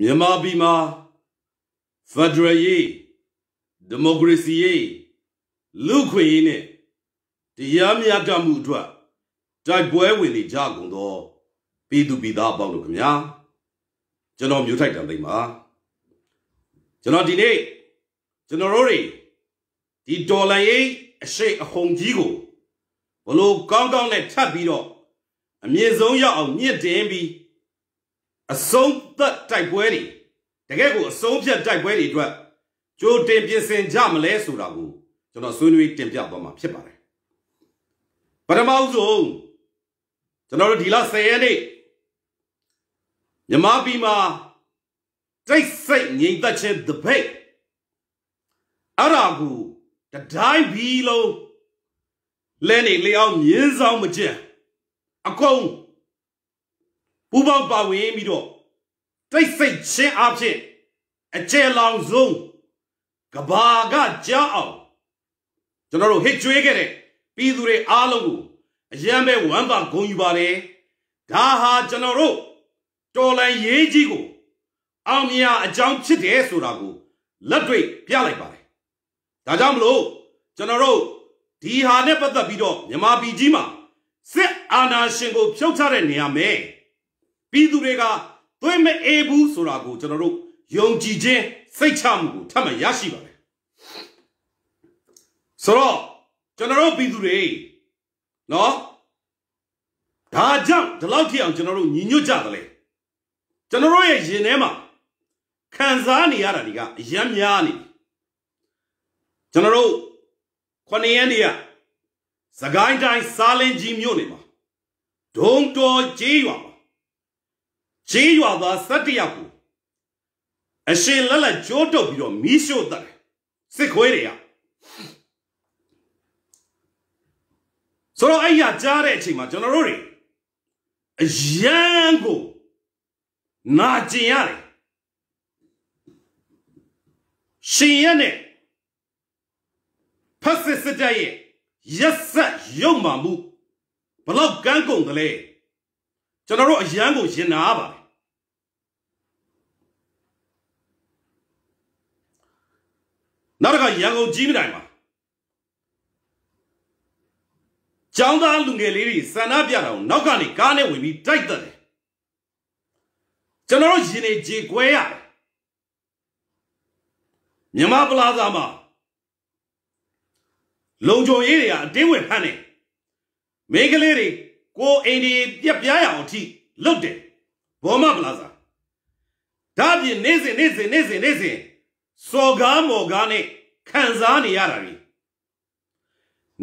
မြန်မာပြည်မှာဖက်ဒရယ်ရေးဒီမိုကရေစီရေးလူခွေရေးနဲ့တရားမျှတမှုအတွက်တိုက်ပွဲဝင်နေကြကုန်သောပြည်သူပြည်သားအပေါင်းတို့ခင်ဗျာကျွန်တော်မျိုးထိုက်တံသိမ့်ပါကျွန်တော်ဒီနေ့ကျွန်တော်တို့တွေဒီဒေါ်လာရေးအရှိအဟုန်ကြီးကိုဘလို့ကောင်းကောင်းနဲ့ထပ်ပြီးတော့အမြင့်ဆုံးရောက်အောင်မြင့်တင်ပြီးအဆုံးသက်တိုက်ပွဲတွေတကယ့်ကိုအဆုံးဖြတ်တိုက်ပွဲတွေအတွက်ကြိုတင်ပြင်ဆင်ကြမလဲဆိုတာကိုကျွန်တော်ဆွေးနွေးတင်ပြသွားမှာဖြစ်ပါတယ်ပထမဆုံးကျွန်တော်တို့ဒီလ10ရက်နေ့မြမပြည်မှာတိတ်ဆိတ်ငြိမ်သက်ခြင်းတပိတ်အဲ့ဒါကိုတတိုင်းပြည်လုံးလဲနေလျောင်းမြင်းဆောင်မကျင်အကုန်ဥပေါင်းပါဝင်ပြီးတော့တိတ်ဆိတ်ခြင်းအဖြစ်အကျယ်လောင်ဆုံးကဘာကကြားအောင်ကျွန်တော်တို့ဟစ်ကြွေးခဲ့တဲ့ပြည်သူတွေအားလုံးကိုအယံပဲဝမ်းသာဂုဏ်ယူပါတယ်ဒါဟာကျွန်တော်တို့တော်လန်ရေးကြီးကိုအောင်မြအကြောင်းဖြစ်တယ်ဆိုတာကိုလက်တွေ့ပြလိုက်ပါတယ်ဒါကြောင့်မလို့ကျွန်တော်တို့ဒီဟာနဲ့ပတ်သက်ပြီးတော့မြန်မာပြည်ကြီးမှာစစ်အာဏာရှင်ကိုဖြုတ်ချတဲ့နေရာမှာပြည်သူတွေကသွေးမအေးဘူးဆိုတာကိုကျွန်တော်တို့ယုံကြည်ခြင်းစိတ်ချမှုကိုထပ်မရရှိပါနဲ့ဆိုတော့ကျွန်တော်တို့ပြည်သူတွေနော်ဒါကြောင့်ဒီလောက်ထိအောင်ကျွန်တော်တို့ညီညွတ်ကြတယ်လေကျွန်တော်တို့ရဲ့ရင်ထဲမှာခံစားနေရတာတွေကအယမ်းများနေကျွန်တော်တို့ခொနည်းရက်နေရစကိုင်းတိုင်းစားလင်းကြီးမြို့နေမှာဒုံတော်ကြီးရွာကျေးရွာသား7ယောက်ကိုအရှင်လက်လက်ကြိုးတုပ်ပြီးတော့မီးရှို့တတ်တယ်စစ်ခွေးတွေကဆိုတော့အဲ့ရကြားတဲ့အချိန်မှာကျွန်တော်တို့တွေအယံကိုနာကျင်ရတယ်ရှင်ရနဲ့ဖက်စစ်စစ်တပ်ရဲ့ရက်ဆက်ရုံမှမှုဘလောက်ကန်းကုန်တယ်လေကျွန်တော်တို့အယံကိုရင်နာပါနောက်တစ်ခါရန်ကုန်ကြီးမြိုင်မှာကျောင်းသားလူငယ်လေးတွေဆန္ဒပြတာကိုနောက်ကနေကားနဲ့ဝင်ပြီးတိုက်တယ်ကျွန်တော်တို့ရင်နေကြေကွဲရတယ်မြမပလာဇာမှာလုံခြုံရေးတွေကအတင်းဝင်ဖမ်းတယ်မိန်းကလေးတွေကိုအိမ်ဒီပြက်ပြားရအောင်အထိလုပ်တယ်ဘောမပလာဇာဒါပြင်နေ့စဉ်နေ့စဉ်နေ့စဉ်နေ့စဉ်စော်ကားမော်ကားနဲ့ခံစားနေရတာတွေ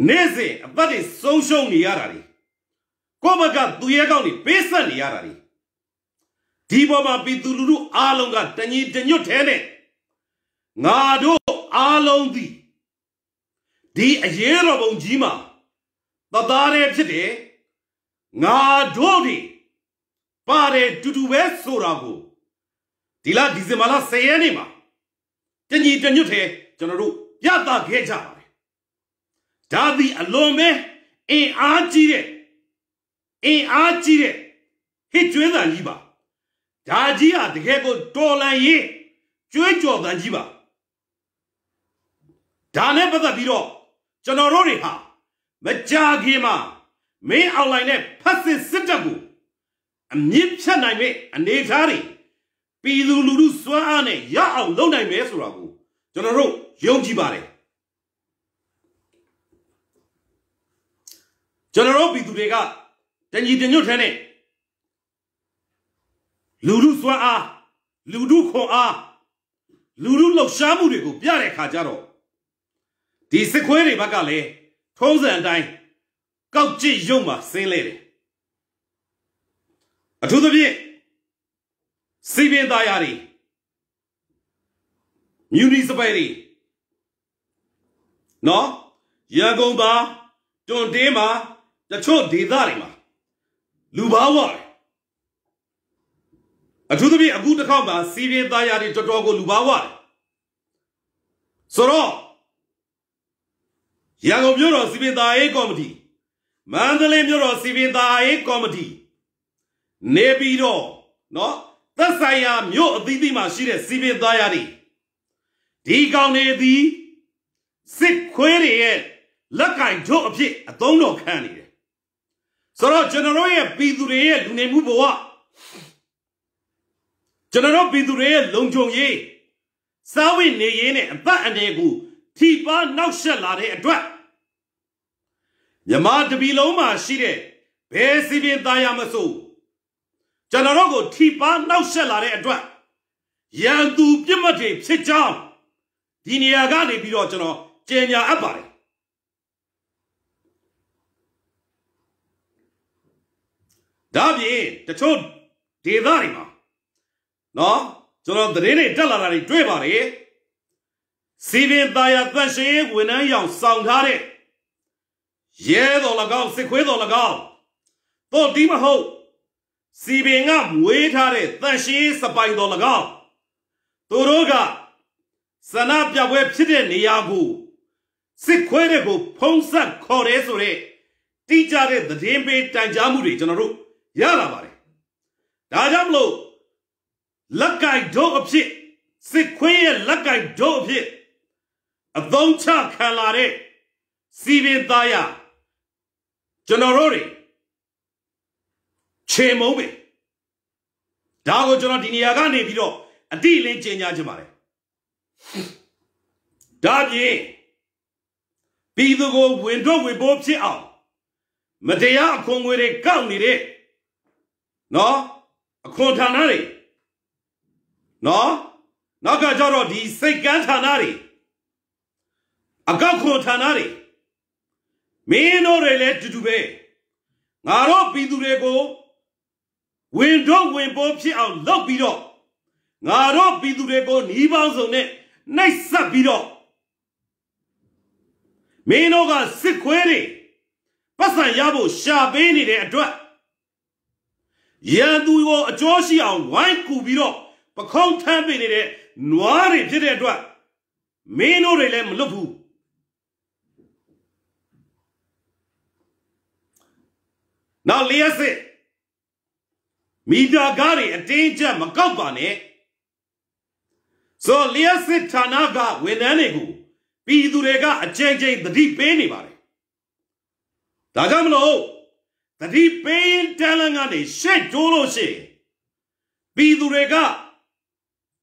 နေ့စဉ်အပတ်တွေဆုံးရှုံးနေရတာတွေကိုမကသူရဲကောင်းတွေပေးဆက်နေရတာတွေဒီပေါ်မှာပြည်သူလူထုအားလုံးကတညီတညွတ်ထဲနဲ့ငါတို့အားလုံးသည်ဒီအရေးတော်ပုံကြီးမှာသသားရဲဖြစ်တယ်ငါတို့တွေပါတယ်တူတူပဲဆိုတာကိုဒီလဒီဇင်ဘာလ10ရက်နေ့မှာတညီတညွတ်ထဲကျွန်တော်တို့ပြသခဲ့ကြပါတယ်ဒါသည်အလွန်ပဲအင်အားကြီးတဲ့အင်အားကြီးတဲ့ဟစ်ကျွေးတာကြီးပါဒါကြီးဟာတကယ်ကိုတော်လန်ရေးကျွေးကြော်တန်ကြီးပါဒါနဲ့ပတ်သက်ပြီးတော့ကျွန်တော်တို့တွေဟာမကြခင်မှာမင်းအွန်လိုင်းနဲ့ဖက်စစ်စစ်တပ်ကိုအမြင့်ဖြတ်နိုင်မဲ့အနေအထားတွေပြည်သူလူထုစွမ်းအားနဲ့ရအောင်လုပ်နိုင်မယ်ဆိုတာကိုကျွန်တော်တို့ယုံကြည်ပါတယ်ကျွန်တော်တို့ပြည်သူတွေကတညီတညွတ်ထဲနဲ့လူထုစွမ်းအားလူထုခွန်အားလူထုလှုပ်ရှားမှုတွေကိုပြတဲ့အခါကျတော့ဒီစစ်ခွေးတွေဘက်ကလည်းထုံးစံအတိုင်းကောက်ကြည့်ရုံမှာဆင်းလဲတယ်အထူးသဖြင့်စီပင်သားရတွေမြူနီစပယ်တွေနော်ရန်ကုန်ပါတွန်တင်းမှာတချို့ဒေသတွေမှာလူပါဝတယ်အထူးသဖြင့်အခုတစ်ခေါက်မှာစီပင်သားရတွေတော်တော်ကိုလူပါဝတယ်ဆိုတော့ရန်ကုန်မြို့တော်စီပင်သားရေးကော်မတီမန္တလေးမြို့တော်စီပင်သားရေးကော်မတီနေပြီးတော့နော်သက်ဆိုင်ရာမြို့အသီးသီးမှာရှိတဲ့စီပင်သားရတွေဒီကောင်တွေသည်စစ်ခွေးတွေရဲ့လက်ကင်တို့အဖြစ်အသုံးတော်ခံနေတယ်ဆိုတော့ကျွန်တော်ရဲ့ပြည်သူတွေရဲ့လူနေမှုဘဝကျွန်တော်ပြည်သူတွေရဲ့လုံခြုံရေးစားဝတ်နေရေးနဲ့အပတ်အန္တရာယ်ကိုထိပါနောက်ဆက်လာတဲ့အတွက်မြမတပီလုံးမှာရှိတဲ့ဘယ်စီပင်သားရမဆို့ကျွန်တော်တို့ကိုထိပါနှောက်ဆက်လာတဲ့အတွက်ရန်သူပြစ်မှတ်တွေဖြစ်ကြောင်းဒီနေရာကနေပြီးတော့ကျွန်တော်ကြေညာအပ်ပါတယ်ဒါပြင်တချို့ဒေသတွေမှာနော်ကျွန်တော်သတင်းတွေတက်လာတာတွေတွေ့ပါတယ်စီပင်သားရသန့်ရှင်းဝန်ထမ်းရောင်ဆောင်ထားတဲ့ရဲတော်၎င်းစစ်ခွေးတော်၎င်းတို့ဒီမဟုတ်စီပင်ကမွေးထားတဲ့တန်ရှင်းစပိုင်တော်၎င်းသူတို့ကဆန္ဒပြပွဲဖြစ်တဲ့နေရာကိုစစ်ခွဲတွေကို ဖုံးဆက်ခေါ်တယ်ဆိုတဲ့တိကျတဲ့သတင်းပေးတန်ကြားမှုတွေကျွန်တော်တို့ရလာပါတယ်ဒါကြောင့်မလို့လက်ကင်တို့အဖြစ်စစ်ခွင်းရဲ့လက်ကင်တို့အဖြစ်အသုံးချခံလာတဲ့စီပင်သားရကျွန်တော်တို့တွေခြေမုံပဲဒါကိုကျွန်တော်ဒီနေရာကနေပြီးတော့အတိလင်းကျင်ညာခြင်းပါတယ်ဒါပြင်ပြည်သူကိုဝင်တော့ဝင်ဖို့ဖြစ်အောင်မတရားအခွန်ငွေတွေကောက်နေတဲ့နော်အခွန်ဌာနတွေနော်နောက်ကကြတော့ဒီစိတ်ကန်းဌာနတွေအကောက်ခွန်ဌာနတွေမင်းတို့တွေလည်းတူတူပဲငါတို့ပြည်သူတွေကိုဝင်တော့ဝင်ပိုးဖြစ်အောင်လုပ်ပြီးတော့ငါတို့ပြည်သူတွေကိုနှီးပေါင်းစုံနဲ့နှိပ်စက်ပြီးတော့မင်းတို့ကစစ်ခွေးတွေပတ်စံရဖို့ရှာပေးနေတဲ့အတွက်ရန်သူကိုအကျိုးရှိအောင်ဝိုင်းကူပြီးတော့ပခုံးထမ်းပေးနေတဲ့နွားတွေဖြစ်တဲ့အတွက်မင်းတို့တွေလည်းမလွတ်ဘူးနောက်လျှက်စစ်မိသားကားတွေအတင်းကျပ်မကောက်ပါနဲ့ဆိုလျှက်စစ်ဌာနကဝန်ထမ်းတွေကိုပြည်သူတွေကအကြိမ်ကြိမ်သတိပေးနေပါတယ်ဒါကြောင့်မလို့သတိပေးရင်တန်လန်းကနေရှက်ကြိုးလို့ရှိရင်ပြည်သူတွေက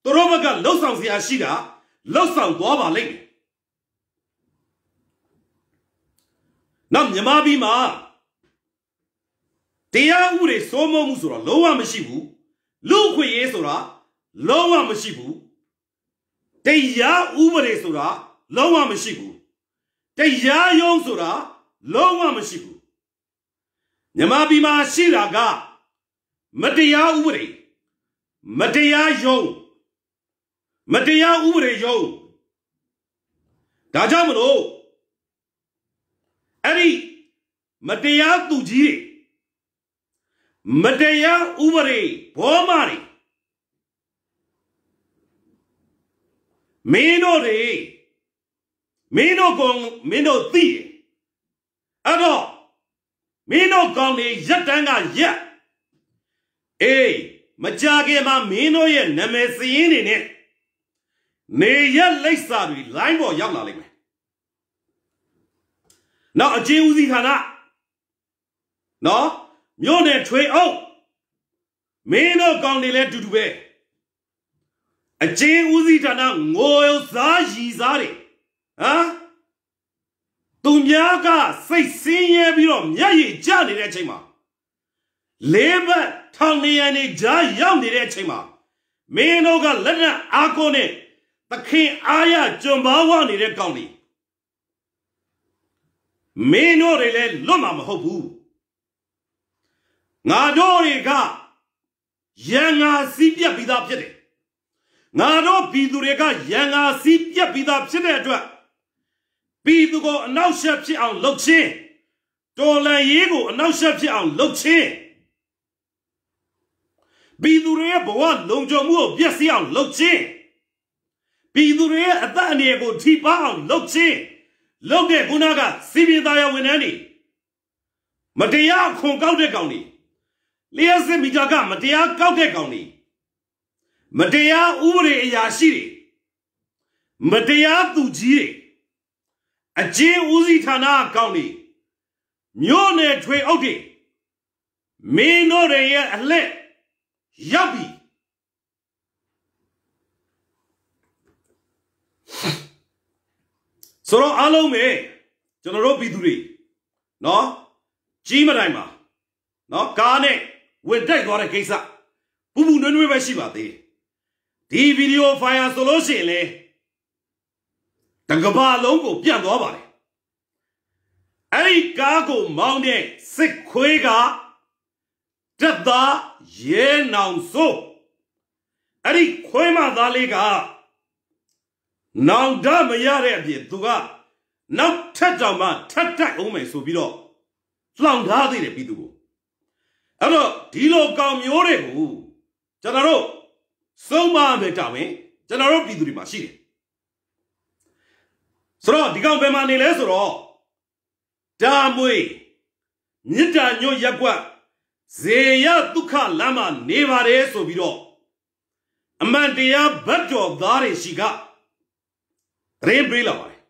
သူတို့ဘက်ကလှုပ်ဆောင်စရာရှိတာလှုပ်ဆောင်သွားပါလိမ့်မယ်နောက်မြန်မာပြည်မှာတရားဥပဒေစိုးမိုးမှုဆိုတာလုံးဝမရှိဘူးလူခွေရေးဆိုတာလုံးဝမရှိဘူးတရားဥပဒေဆိုတာလုံးဝမရှိဘူးတရားရုံးဆိုတာလုံးဝမရှိဘူးမြမပြည်မှာရှိတာကမတရားဥပဒေမတရားရုံးမတရားဥပဒေရုံးဒါကြောင့်မလို့အဲ့ဒီမတရားသူကြီးတွေမတရားဥပဒေဘောမတွေမင်းတို့တွေမင်းတို့ကမင်းတို့သိတယ်အဲ့တော့မင်းတို့ကောင်တွေရက်တန်းကရက်အေးမကြခင်မှာမင်းတို့ရဲ့နာမည်စရင်းတွေနဲ့နေရက်လိပ်စာတွေလိုင်းပေါ်ရောက်လာလိမ့်မယ်။နောက်အချင်းဦးစီးဌာနနော်မြို့နယ်ထွေအုပ်မင်းတို့ကောင်းနေလဲတူတူပဲအကျဉ်းဦးစီးဌာနငိုရစားရီစားတွေဟမ်သူများကစိတ်ဆင်းရဲပြီးတော့မျက်ရည်ကျနေတဲ့အချိန်မှာလေးဘက်ထောင်နေရနေကြားရောက်နေတဲ့အချိန်မှာမင်းတို့ကလက်နက်အားကိုနဲ့သခင်အားရကျွံပါဝနေတဲ့ကောင်းလေးမင်းတို့တွေလည်းလွတ်မှာမဟုတ်ဘူးငါတို့တွေကရန်ငါစီးပြက်ပြီးသားဖြစ်တယ်ငါတို့ပြည်သူတွေကရန်ငါစီးပြက်ပြီးသားဖြစ်တဲ့အတွက်ပြည်သူကိုအနောက်ရှက်ဖြစ်အောင်လုပ်ခြင်းတော်လန်ရေးကိုအနောက်ရှက်ဖြစ်အောင်လုပ်ခြင်းပြည်သူတွေရဲ့ဘဝလုံခြုံမှုကိုပျက်စီးအောင်လုပ်ခြင်းပြည်သူတွေရဲ့အသက်အန္တရာယ်ကိုထိပါအောင်လုပ်ခြင်းလုပ်တဲ့ခုနကစီပြည်သားရဝန်ထမ်းတွေမတရားခွန်ကောက်တဲ့ကောင်တွေလျှက်စစ်မိတာကမတရားကောက်တဲ့ကောင်တွေမတရားဥပဒေအရာရှိတွေမတရားသူကြီးတွေအကျဉ်းဦးစီးဌာနကောင်တွေမြို့နယ်ထွေအုပ်တွေမင်းတို့ရဲ့အလှည့်ရောက်ပြီဆိုတော့အားလုံးပဲကျွန်တော်တို့ပြည်သူတွေเนาะကြီးမတိုင်းပါเนาะကားနဲ့ဝင်တိုက်သွားတဲ့ကိစ္စဘူးဘူးနွေးနွေးပဲရှိပါသေးတယ်ဒီဗီဒီယိုဖိုင်ယာဆိုလို့ရှိရင်လေတကဘာလုံးကိုပြန့်သွားပါလေအဲ့ဒီကားကိုမောင်းတဲ့စစ်ခွေးကတက်သားရဲနောင်စိုးအဲ့ဒီခွေးမသားလေးကနောင်တမရတဲ့အပြင်သူကနောက်ထပ်ကြောင်မှထပ်တိုက်အောင်မယ်ဆိုပြီးတော့လောင်ထားသေးတယ်ပြီးသူကိုအဲ့တော့ဒီလိုကောင်မျိုးတွေကိုကျွန်တော်တို့စုံမမယ်တာဝင်ကျွန်တော်တို့ပြည်သူတွေမှာရှိတယ်ဆိုတော့ဒီကောင်ဘယ်မှာနေလဲဆိုတော့ဒါမွေမြစ်တာညွတ်ရက်ွက်ဇေယဒုက္ခလမ်းမှာနေပါတယ်ဆိုပြီးတော့အမှန်တရားဘတ်တော်သားတွေရှိကရင်းပေးလာပါတယ်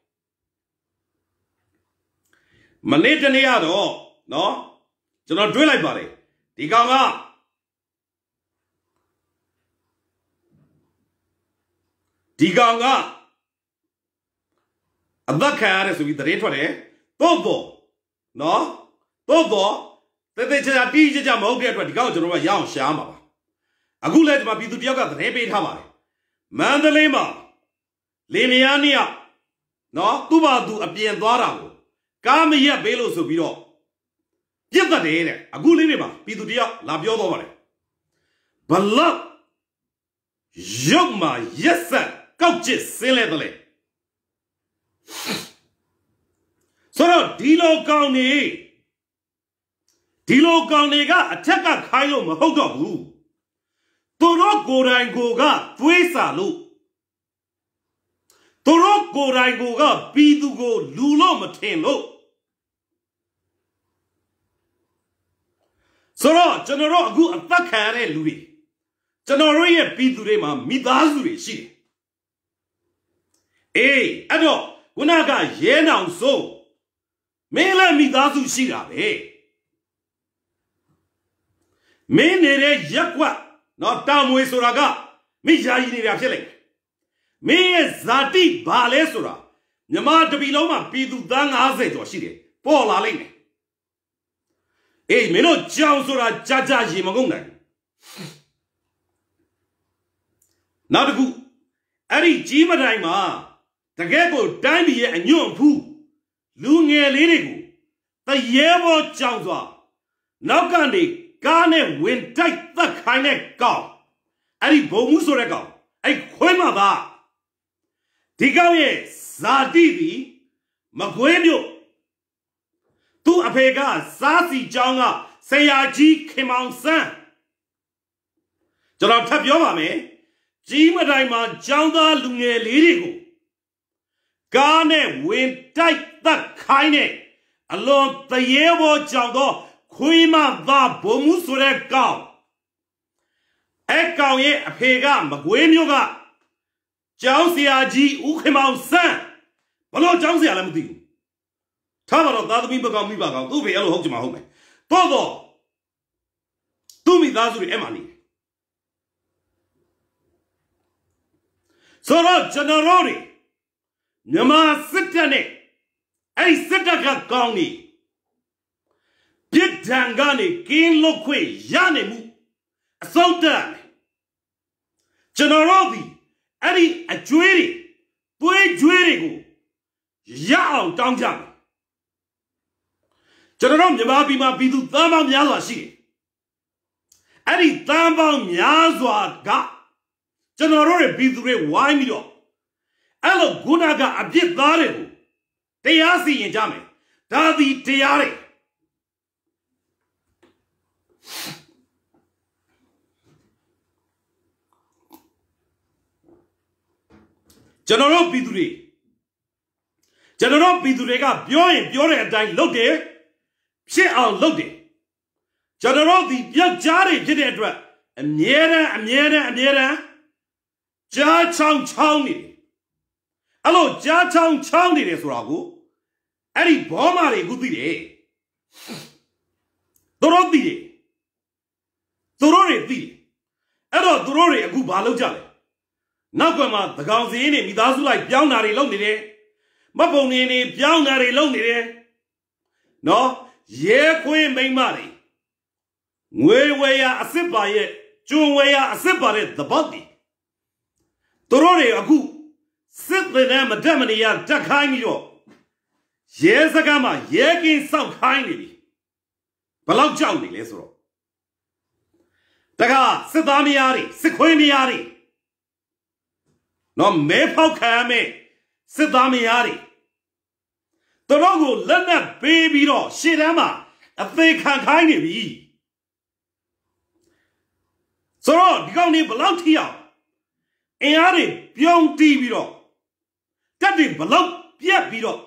မနေ့တနေ့ကတော့နော်ကျွန်တော်တွေးလိုက်ပါတယ်ဒီကောင်ကဒီကောင်ကအသက်ခံရတယ်ဆိုပြီးတရေထွက်တယ်တော့တော့နော်တော့တော့တသေးချာချာတီးချာချာမဟုတ်တဲ့အတွက်ဒီကောင်ကျွန်တော်တို့ကရအောင်ရှားမှာပါအခုလည်းဒီမှာပြည်သူတယောက်ကတရေပေးထားပါတယ်မန္တလေးမှာလင်းမယားနှစ်ယောက်နော်သူ့ဘာသူအပြင်သွားတာကိုကားမရက်ပေးလို့ဆိုပြီးတော့ပြစ်သက်တယ်တဲ့အခုလေးတွေမှာပြည်သူတယောက်လာပြောတော့ပါလေဘလောက်ရုပ်မှာရက်ဆက်ကောက်ကျစ်ဆင်းလဲတယ်လေဆိုတော့ဒီလိုကောင်းနေဒီလိုကောင်တွေကအထက်ကခိုင်းလို့မဟုတ်တော့ဘူးသူတို့ကိုယ်တိုင်ကိုကတွေးစာလို့သူတို့ကိုယ်တိုင်ကိုကပြီးသူကိုလူလို့မထင်လို့ဆိုတော့ကျွန်တော်တို့အခုအသက်ခံရတဲ့လူတွေကျွန်တော်တို့ရဲ့ပြည်သူတွေမှာမိသားစုတွေရှိတယ်အေးအဲ့တော့ခုနကရဲနောင်စိုးမင်းလည်းမိသားစုရှိတာပဲမင်းနေတဲ့ရက်ကွက်နော်တာမွေဆိုတာကမိယာကြီးနေတာဖြစ်လိုက်မင်းရဲ့ဇာတိဘာလဲဆိုတာမြမတပီလုံးမှာပြည်သူသား90ကျော်ရှိတယ်ပေါ်လာလိုက်တယ်အေးမင်းတို့ကြောင်ဆိုတာကြာကြာရေမကုန်နိုင်နောက်တစ်ခုအဲ့ဒီကြီးမတိုင်းမှာတကယ်ကိုတိုင်းပြည်ရဲ့အညွန့်ဖူးလူငယ်လေးတွေကိုတရေဘောကြောင်စွာနောက်ကနေကားနဲ့ဝင်တိုက်သက်ခိုင်းတဲ့ကောင်အဲ့ဒီဘုံမှုဆိုတဲ့ကောင်အဲ့ခွဲမှာပါဒီကောင်ရဲ့ဇာတိပြီးမကွေးမြို့သူ့အဖေကစားစီကျောင်းကဆရာကြီးခင်မောင်စန်းကျွန်တော်ထပ်ပြောပါမယ်ကြီးမတိုင်းမှာကျောင်းသားလူငယ်လေးတွေကိုကားနဲ့ဝင်တိုက်သက်ခိုင်းတဲ့အလွန်တရေဘောကြောင့်တော့ခွေးမသားဘုံမှုဆိုတဲ့ကောင်အဲကောင်ရဲ့အဖေကမကွေးမျိုးကကျောင်းဆရာကြီးဦးခင်မောင်စန်းဘလို့ကျောင်းဆရာလည်းမသိဘူးထားပါတော့သားသမီးဘကောင်မိဘကောင်သူ့ဖေအဲ့လိုဟုတ်ကြမှာဟုတ်မယ်တော့တော့သူ့မိသားစုတွေအဲ့မှာနေဆိုတော့ကျွန်တော်တို့မြမစစ်တပ်နဲ့အဲ့စစ်တပ်ကကောင်းနေပြစ်ဒဏ်ကနေကင်းလွတ်ခွင့်ရနိုင်မှုအစောင့်တက်ကျွန်တော်တို့ဒီအဲ့ဒီအကျွေးတွေတွေးကျွေးတွေကိုရအောင်တောင်းကြမယ်ကျွန်တော်မြန်မာပြည်မှာပြည်သူတန်းပေါင်းများစွာရှိတယ်အဲ့ဒီတန်းပေါင်းများစွာကကျွန်တော်တို့ရဲ့ပြည်သူတွေဝိုင်းပြီးတော့အဲ့လိုဂုဏကအပြစ်သားတွေကိုတရားစီရင်ကြမယ်ဒါသည်တရားတွေကျွန်တော်တို့ပြည်သူတွေကျွန်တော်တို့ပြည်သူတွေကပြောရင်ပြောတဲ့အတိုင်းလုပ်တယ်ဖြစ်အောင်လုပ်တယ်ကျွန်တော်တို့ဒီယောက်ျားတွေဖြစ်တဲ့အတွက်အမြဲတမ်းအမြဲတမ်းအမြဲတမ်းကြားချောင်းချောင်းနေတယ်အဲ့လိုကြားချောင်းချောင်းနေတယ်ဆိုတာကိုအဲ့ဒီဘောမာတွေအခုသိတယ်သူတို့သိတယ်သူတို့တွေသိတယ်အဲ့တော့သူတို့တွေအခုဘာလုပ်ကြလဲနောက်ကွယ်မှာသကောင်စင်းနေမိသားစုလိုက်ပြောင်းတာတွေလုပ်နေတယ်မပုံငင်းနေပြောင်းတာတွေလုပ်နေတယ်နော်ရဲခွင်းမိမ့်မတွေငွေဝယ်ရအစ်စ်ပါရဲ့ကျွန်းဝယ်ရအစ်စ်ပါတဲ့သဘောတည်သူတို့တွေအခုစစ်တင်နဲ့မတက်မနေရတက်ခိုင်းပြီးတော့ရဲစကားမှာရဲကင်းစောက်ခိုင်းနေပြီဘလောက်ကြောက်နေလဲဆိုတော့တကားစစ်သားများတွေစစ်ခွေးများတွေနော်မဲဖောက်ခံမဲ့စစ်သားများတွေသူတို့ကိုလက်နက်ပေးပြီးတော့ရှေ့တန်းမှာအသေးခံခိုင်းနေပြီဆိုတော့ဒီကောင်တွေဘလောက်ထိအောင်အင်အားတွေပြုံးတီးပြီးတော့တက်တွေဘလောက်ပြက်ပြီးတော့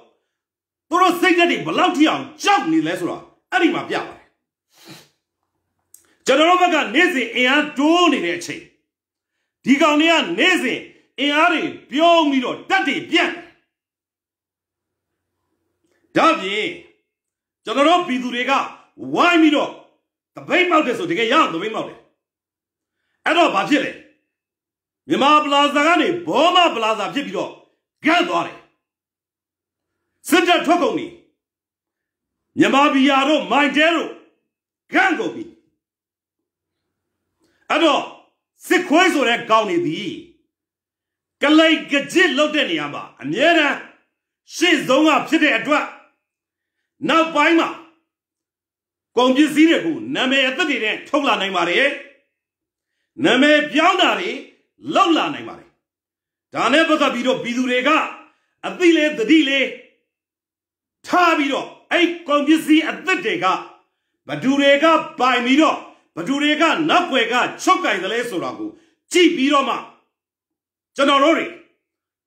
သူတို့စိတ်ဓာတ်တွေဘလောက်ထိအောင်ကြောက်နေလဲဆိုတာအဲ့ဒီမှာပြပါတယ်ကျွန်တော်တို့ဘက်ကနေ့စဉ်အင်အားတိုးနေတဲ့အချိန်ဒီကောင်တွေကနေ့စဉ်အင်အားတွေပြုံးပြီးတော့တက်တွေပြက်ဒါပြင်ကျွန်တော်တို့ပြည်သူတွေက ဝိုင်းပြီးတော့တပိတ်မောက်တယ်ဆိုတကယ်ရအောင်တပိတ်မောက်တယ်အဲ့တော့ဘာဖြစ်လဲမြန်မာပလာဇာကနေဘောမပလာဇာဖြစ်ပြီးတော့ကန့်သွားတယ်စစ်တပ်ထွက်ကုန်ပြီမြန်မာပြည်ရာတို့မိုင်တဲတို့ကန့်ကုန်ပြီအဲ့တော့စစ်ခွေးဆိုတဲ့ကောင်းနေသည်ကလိတ်ကြစ်လောက်တဲ့နေရာမှာအမြဲတမ်းရှေ့ဆုံးကဖြစ်တဲ့အတွက်နောက်ပိုင်းမှာကုန်ပစ္စည်းတွေကိုနာမည်အသက်တွေနဲ့ထုတ်လာနိုင်ပါတယ်နာမည်ပြောင်းတာတွေလောက်လာနိုင်ပါတယ်ဒါနဲ့ပတ်သက်ပြီးတော့ပြည်သူတွေကအသိလဲသတိလဲထားပြီးတော့အဲ့ကုန်ပစ္စည်းအသက်တွေကဘဒူတွေကပိုင်ပြီးတော့ဘဒူတွေကနောက်ွယ်ကချုပ်ကင်တယ်လဲဆိုတာကိုကြည့်ပြီးတော့မှကျွန်တော်တို့တွေ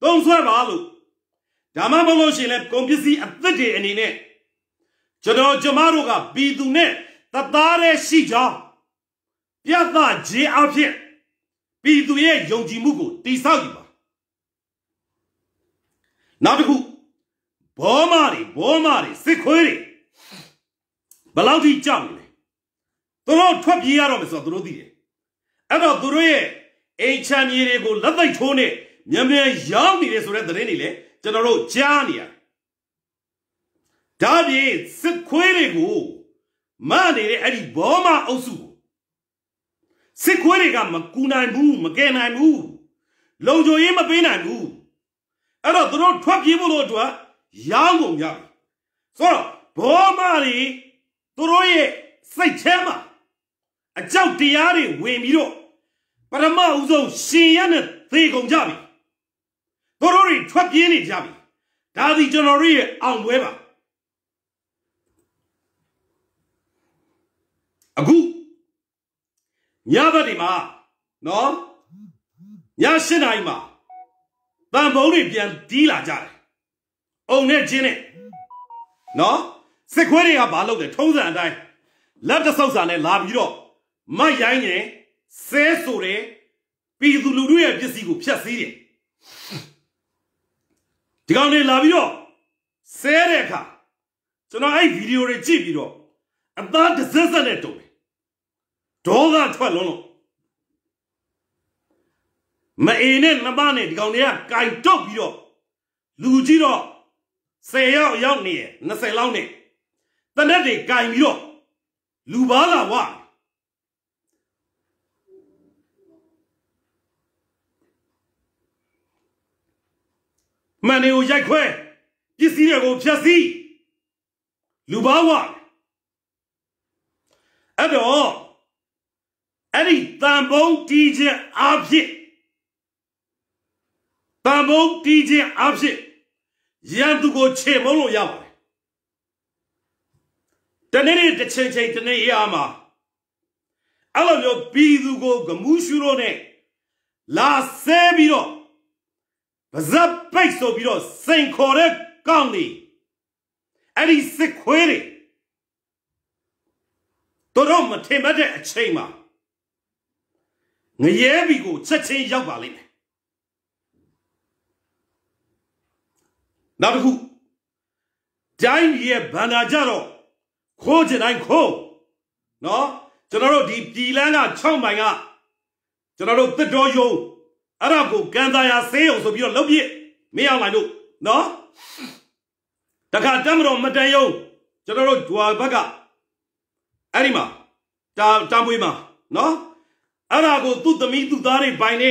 သုံးဆွဲပါလို့ဒါမှမဟုတ်လို့ရှိရင်လည်းကုန်ပစ္စည်းအသက်တွေအနေနဲ့ကျွန်တော်ကျမတို့ကပြည်သူနဲ့တသားတည်းရှိကြောင်းပြသခြင်းအဖြစ်ပြည်သူရဲ့ယုံကြည်မှုကိုတိဆောက်ယူပါနောက်တစ်ခုဘောမာတွေဘောမာတွေစစ်ခွေးတွေဘလောက်ထိကြောက်နေလဲသူတို့ထွက်ပြေးရတော့မယ်ဆိုတော့သူတို့သိတယ်အဲ့တော့သူတို့ရဲ့အိမ်ချမ်းကြီးတွေကိုလက်သိပ်ထိုးနဲ့မြန်မြန်ရောက်နေတယ်ဆိုတဲ့သတင်းတွေလည်းကျွန်တော်တို့ကြားနေရတယ်ဒါပြင်စစ်ခွေးတွေကိုမနေတဲ့အဲ့ဒီဘောမအုပ်စုစစ်ခွေးတွေကမကူနိုင်ဘူးမကယ်နိုင်ဘူးလုံခြုံရေးမပေးနိုင်ဘူးအဲ့တော့သူတို့ထွက်ပြေးဖို့လို့အတွက်ရောင်းကုန်ကြပြီဆိုတော့ဘောမတွေသူတို့ရဲ့စိတ်ချမ်းမှာအကြောက်တရားတွေဝင်ပြီးတော့ပရမအုပ်ဆုံးရှင်ရနဲ့သေကုန်ကြပြီသူတို့တွေထွက်ပြေးနေကြပြီဒါသည်ကျွန်တော်တို့ရဲ့အောင်ပွဲပါညဘက်ဒီမှာနော်ည7နာရီမှာတန်ဖုံးတွေပြန်တီးလာကြတယ်။အုံနဲ့ချင်းနဲ့နော်စစ်ခွေးတွေကဘာလုပ်လဲထုံးစံအတိုင်းလက်တဆုပ်စာနဲ့လာပြီးတော့မရိုင်းရင်ဆဲဆိုတယ်ပြည်သူလူထုရဲ့ပစ္စည်းကိုဖျက်ဆီးတယ်ဒီကောင်တွေလာပြီးတော့ဆဲတဲ့အခါကျွန်တော်အဲ့ဗီဒီယိုတွေကြည့်ပြီးတော့အသားတစ်စက်စက်နဲ့တုံတယ်ဒေါသထွက်လုံးလို့မအေနဲ့မပနဲ့ဒီကောင်တွေကကင်တုတ်ပြီးတော့လူကြီးတော့10ရောက်ရောက်နေရ20လောက်နဲ့တနက်တွေကင်ပြီးတော့လူပါလာဝမန်နေကိုရိုက်ခွဲပစ္စည်းတွေကိုဖျက်ဆီးလူပါဝအဲ့တော့အဲ့ဒီတန်ပုံးတီးခြင်းအဖြစ်တန်ပုံးတီးခြင်းအဖြစ်ရန်သူကိုခြေမုံလို့ရပါတယ်တနေ့နေ့တစ်ချိန်ချိန်တနေ့ရမှာအဲ့လိုမျိုးပြည်သူကိုဂမှုရှုလို့ ਨੇ လာဆဲပြီးတော့ပါဇက်ပိတ်ဆိုပြီးတော့စိန်ခေါ်တဲ့ကောင်းနေအဲ့ဒီစစ်ခွေးတွေတို့တော့မထင်မှတ်တဲ့အချိန်မှာငရဲပြီကိုချက်ချင်းရောက်ပါလိမ့်မယ်နောက်တစ်ခုတိုင်းရဲ့ဗန္ဒာကြတော့ခိုးချင်တိုင်းခိုးနော်ကျွန်တော်တို့ဒီပြည်လန်းက6မိုင်ကကျွန်တော်တို့သစ်တော်ယုံအဲ့ဒါကိုကန်သာယာဆေးရုံဆိုပြီးတော့လုပ်ပြမင်းအောင်လိုက်တို့နော်တခါတမတော်မတန်ယုံကျွန်တော်တို့ဂျွာဘက်ကအဲ့ဒီမှာတာတံပွေးမှာနော်အဲ့ဒါကိုသူ့သမီးသူ့သားတွေပိုင်နေ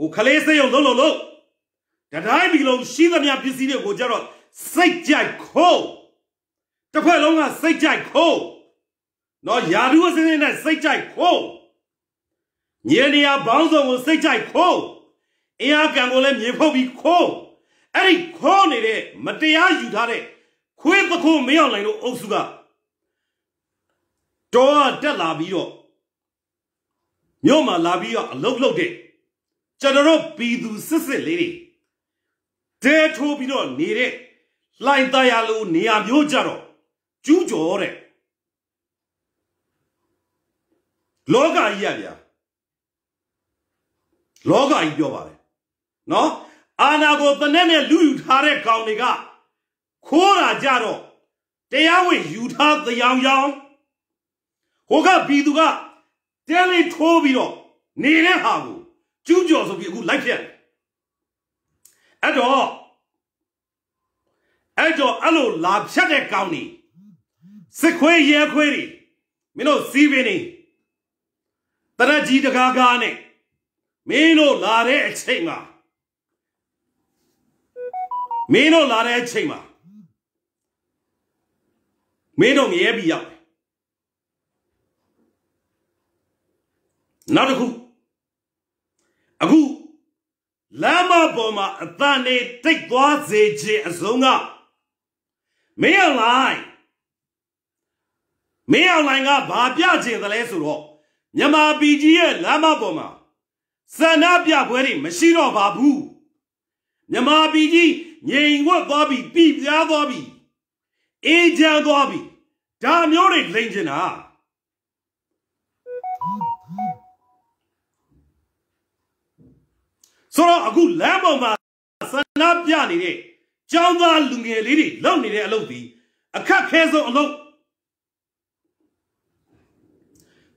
ဟိုခလေးစေးုံလုံးလုံးလုံးတတိုင်းပြည်လုံးရှိသမျှပစ္စည်းတွေကိုကြတော့စိတ်ကြိုက်ခိုးတစ်ခွက်လုံးကစိတ်ကြိုက်ခိုးနော်ယာဒူးအစင်းနဲ့စိတ်ကြိုက်ခိုးညေလျာဘောင်းစုံကိုစိတ်ကြိုက်ခိုးအင်အားကံကိုလည်းမြေဖုတ်ပြီးခိုးအဲ့ဒီခိုးနေတဲ့မတရားယူထားတဲ့ခွေးပခိုးမရောက်နိုင်လို့အုပ်စုကတော်တက်လာပြီးတော့မြို့မှာလာပြီးတော့အလုတ်လုတ်တဲ့ကျွန်တော်တို့ပြည်သူစစ်စစ်လေးတွေတဲထိုးပြီးတော့နေတဲ့လိုင်တရားလိုနေရာမျိုးကြတော့ကျူးကျော်တဲ့လောကကြီးရဗျာလောကကြီးပြောပါလေနော်အာနာကိုတနက်နဲ့လူယူထားတဲ့ကောင်တွေကခိုးတာကြတော့တရားဝင်ယူထားတရားရောင်ဟိုကပြည်သူကတဲလေးထိုးပြီးတော့နေတဲ့ဟာကိုကျူးကျော်ဆိုပြီးအခုလိုက်ဖြတ်အဲ့တော့အဲ့တော့အဲ့လိုလာဖြတ်တဲ့ကောင်းနေစစ်ခွေးရဲခွေးတွေမင်းတို့စီးပင်းနေတရကြီးတကားကားနဲ့မင်းတို့လာတဲ့အချိန်မှာမင်းတို့လာတဲ့အချိန်မှာမင်းတို့မြဲပြီးရောက်နောက်တစ်ခုအခုလမ်းမပေါ်မှာအတန်နေတိတ်သွားစေခြင်းအစုံကမင်းအောင်လိုင်းမင်းအောင်လိုင်းကဘာပြခြင်းသလဲဆိုတော့မြန်မာပြည်ကြီးရဲ့လမ်းမပေါ်မှာဆန္ဒပြပွဲတွေမရှိတော့ပါဘူးမြန်မာပြည်ကြီးငြိမ်ဝတ်သွားပြီပြည်ပြားသွားပြီအေးချမ်းသွားပြီဒါမျိုးတွေလိမ့်ချင်တာဆိုတော့အခုလမ်းပေါ်မှာဆန္ဒပြနေတဲ့ကျောင်းသားလူငယ်လေးတွေလုပ်နေတဲ့အလုပ်ဒီအခက်ခဲဆုံးအလုပ်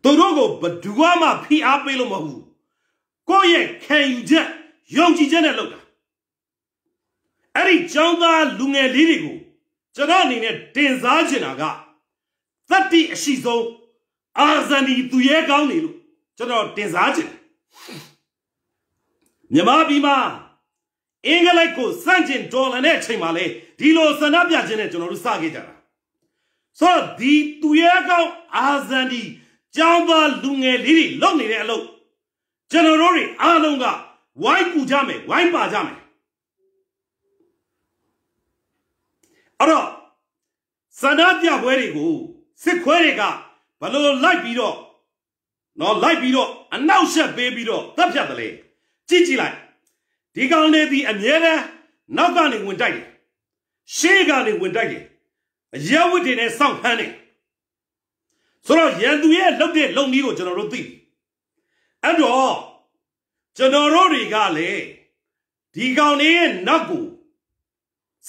သူတို့ကိုဘဒူဝမှဖိအားပေးလို့မဟုတ်ဘူးကိုယ့်ရဲ့ခံယူချက်ယုံကြည်ချက်နဲ့လုပ်တာအဲ့ဒီကျောင်းသားလူငယ်လေးတွေကိုကျွန်တော်အနေနဲ့တင်စားချင်တာကသတ္တိအရှိဆုံးအာဇန်ဒီသူရဲကောင်းနေလို့ကျွန်တော်တင်စားချင်တယ်မြမပြည်မှာအင်္ဂလိပ်ကိုစန့်ကျင်ဒေါ်လာနဲ့အချိန်မှာလေဒီလိုဆန္ဒပြခြင်းနဲ့ကျွန်တော်တို့စခဲ့ကြတာဆိုတော့ဒီသူရဲကောင်းအာဇန်ဒီကျောင်းသားလူငယ်လေးတွေလုပ်နေတဲ့အလုပ်ကျွန်တော်တို့တွေအားလုံးကဝိုင်းပူကြမယ်ဝိုင်းပါကြမယ်အဲ့တော့ဆန္ဒပြပွဲတွေကိုစစ်ခွဲတွေကဘလို့လိုက်ပြီးတော့နော်လိုက်ပြီးတော့အနောက်ရှက်ပေးပြီးတော့တပ်ဖြတ်တယ်လေကြည့်ကြည့်လိုက်ဒီကောင်လေးဒီအမြဲတမ်းနောက်ကနေဝင်တိုက်တယ်ရှေ့ကနေဝင်တိုက်တယ်အရဝတ်တွေနဲ့စောင့်ဖမ်းတယ်ဆိုတော့ရန်သူရဲ့လုပ်တဲ့လုပ်နည်းကိုကျွန်တော်တို့သိပြီအဲ့တော့ကျွန်တော်တို့တွေကလည်းဒီကောင်လေးရဲ့နောက်ကို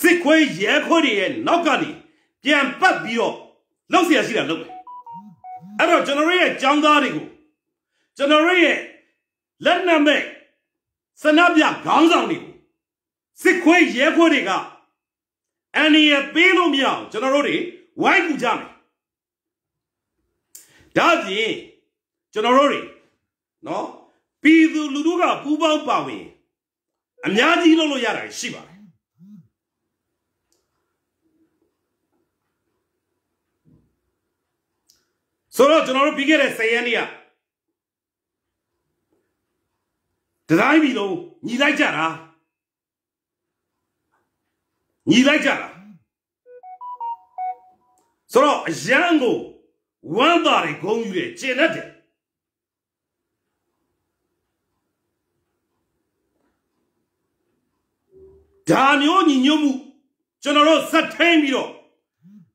စစ်ခွေးရဲခွေးတွေရဲ့နောက်ကနေပြန်ပတ်ပြီးတော့လောက်เสียရှိတာလုပ်မယ်အဲ့တော့ကျွန်တော်တို့ရဲ့ចောင်းသားတွေကိုကျွန်တော်တို့ရဲ့လက်နက်မဲ့စနပ်ပြခေါင်းဆောင်တွေကိုစစ်ခွေးရဲခွေးတွေကအန်ဒီရပေးလို့မရအောင်ကျွန်တော်တို့တွေဝိုင်းကူကြမယ်ဒါပြင်ကျွန်တော်တို့တွေနော်ပြည်သူလူထုကပူးပေါင်းပါဝင်အများကြီးလုပ်လို့ရတာရှိပါတယ်ဆိုတော့ကျွန်တော်တို့ပြီးခဲ့တဲ့10ရက်နေ့ကဒီတိုင်းပြည်လုံးညီလိုက်ကြတာညီလိုက်ကြတာဆိုတော့အရန်ကိုဝမ်းသာတွေဂုံယူတယ်ကျင်တတ်တယ်ဒါမျိုးညီညွတ်မှုကျွန်တော်တို့ဇက်ထိုင်းပြီးတော့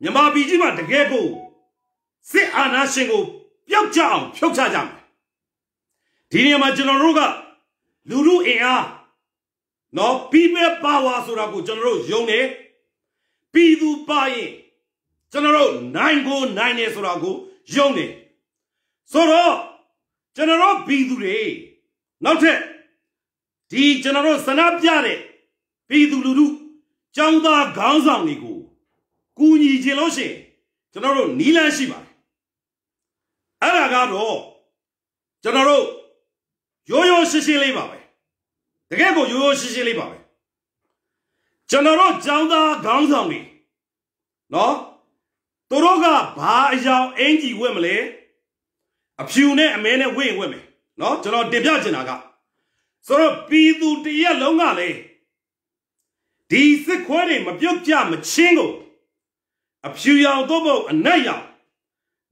မြမပြည်ကြီးမှာတကယ်ကိုစစ်အာဏာရှင်ကိုပြောက်ကြအောင်ဖြုတ်ချကြမယ်ဒီနေရာမှာကျွန်တော်တို့ကလူလူအင်အားနော် people power ဆိုတာကိုကျွန်တော်တို့ယုံတယ်ပြည်သူပါရင်ကျွန်တော်တို့နိုင်ကိုနိုင်တယ်ဆိုတာကိုယုံတယ်ဆိုတော့ကျွန်တော်တို့ပြည်သူတွေနောက်ထပ်ဒီကျွန်တော်တို့ဆန္ဒပြတဲ့ပြည်သူလူထုចောင်းသားခေါင်းဆောင်တွေကိုကူညီခြင်းလို့ရှိရင်ကျွန်တော်တို့နီးလန်းရှိပါတယ်အဲ့ဒါကတော့ကျွန်တော်တို့ရိုးရိုးရှင်းရှင်းလေးပါပဲတကယ့်ကိုရိုးရိုးရှင်းရှင်းလေးပါပဲကျွန်တော်တို့ကျောင်းသားခေါင်းဆောင်တွေနော်သူတို့ကဘာအယောင်အင်ကြီးဝတ်မလဲအဖြူနဲ့အမဲနဲ့ဝင့်ဝတ်မယ်နော်ကျွန်တော်တင်ပြချင်တာကဆိုတော့ပြည်သူတရက်လုံးကလည်းဒီစစ်ခွဲတွေမပြုတ်ကြမချင်းကိုအဖြူရောင်သို့မဟုတ်အနက်ရောင်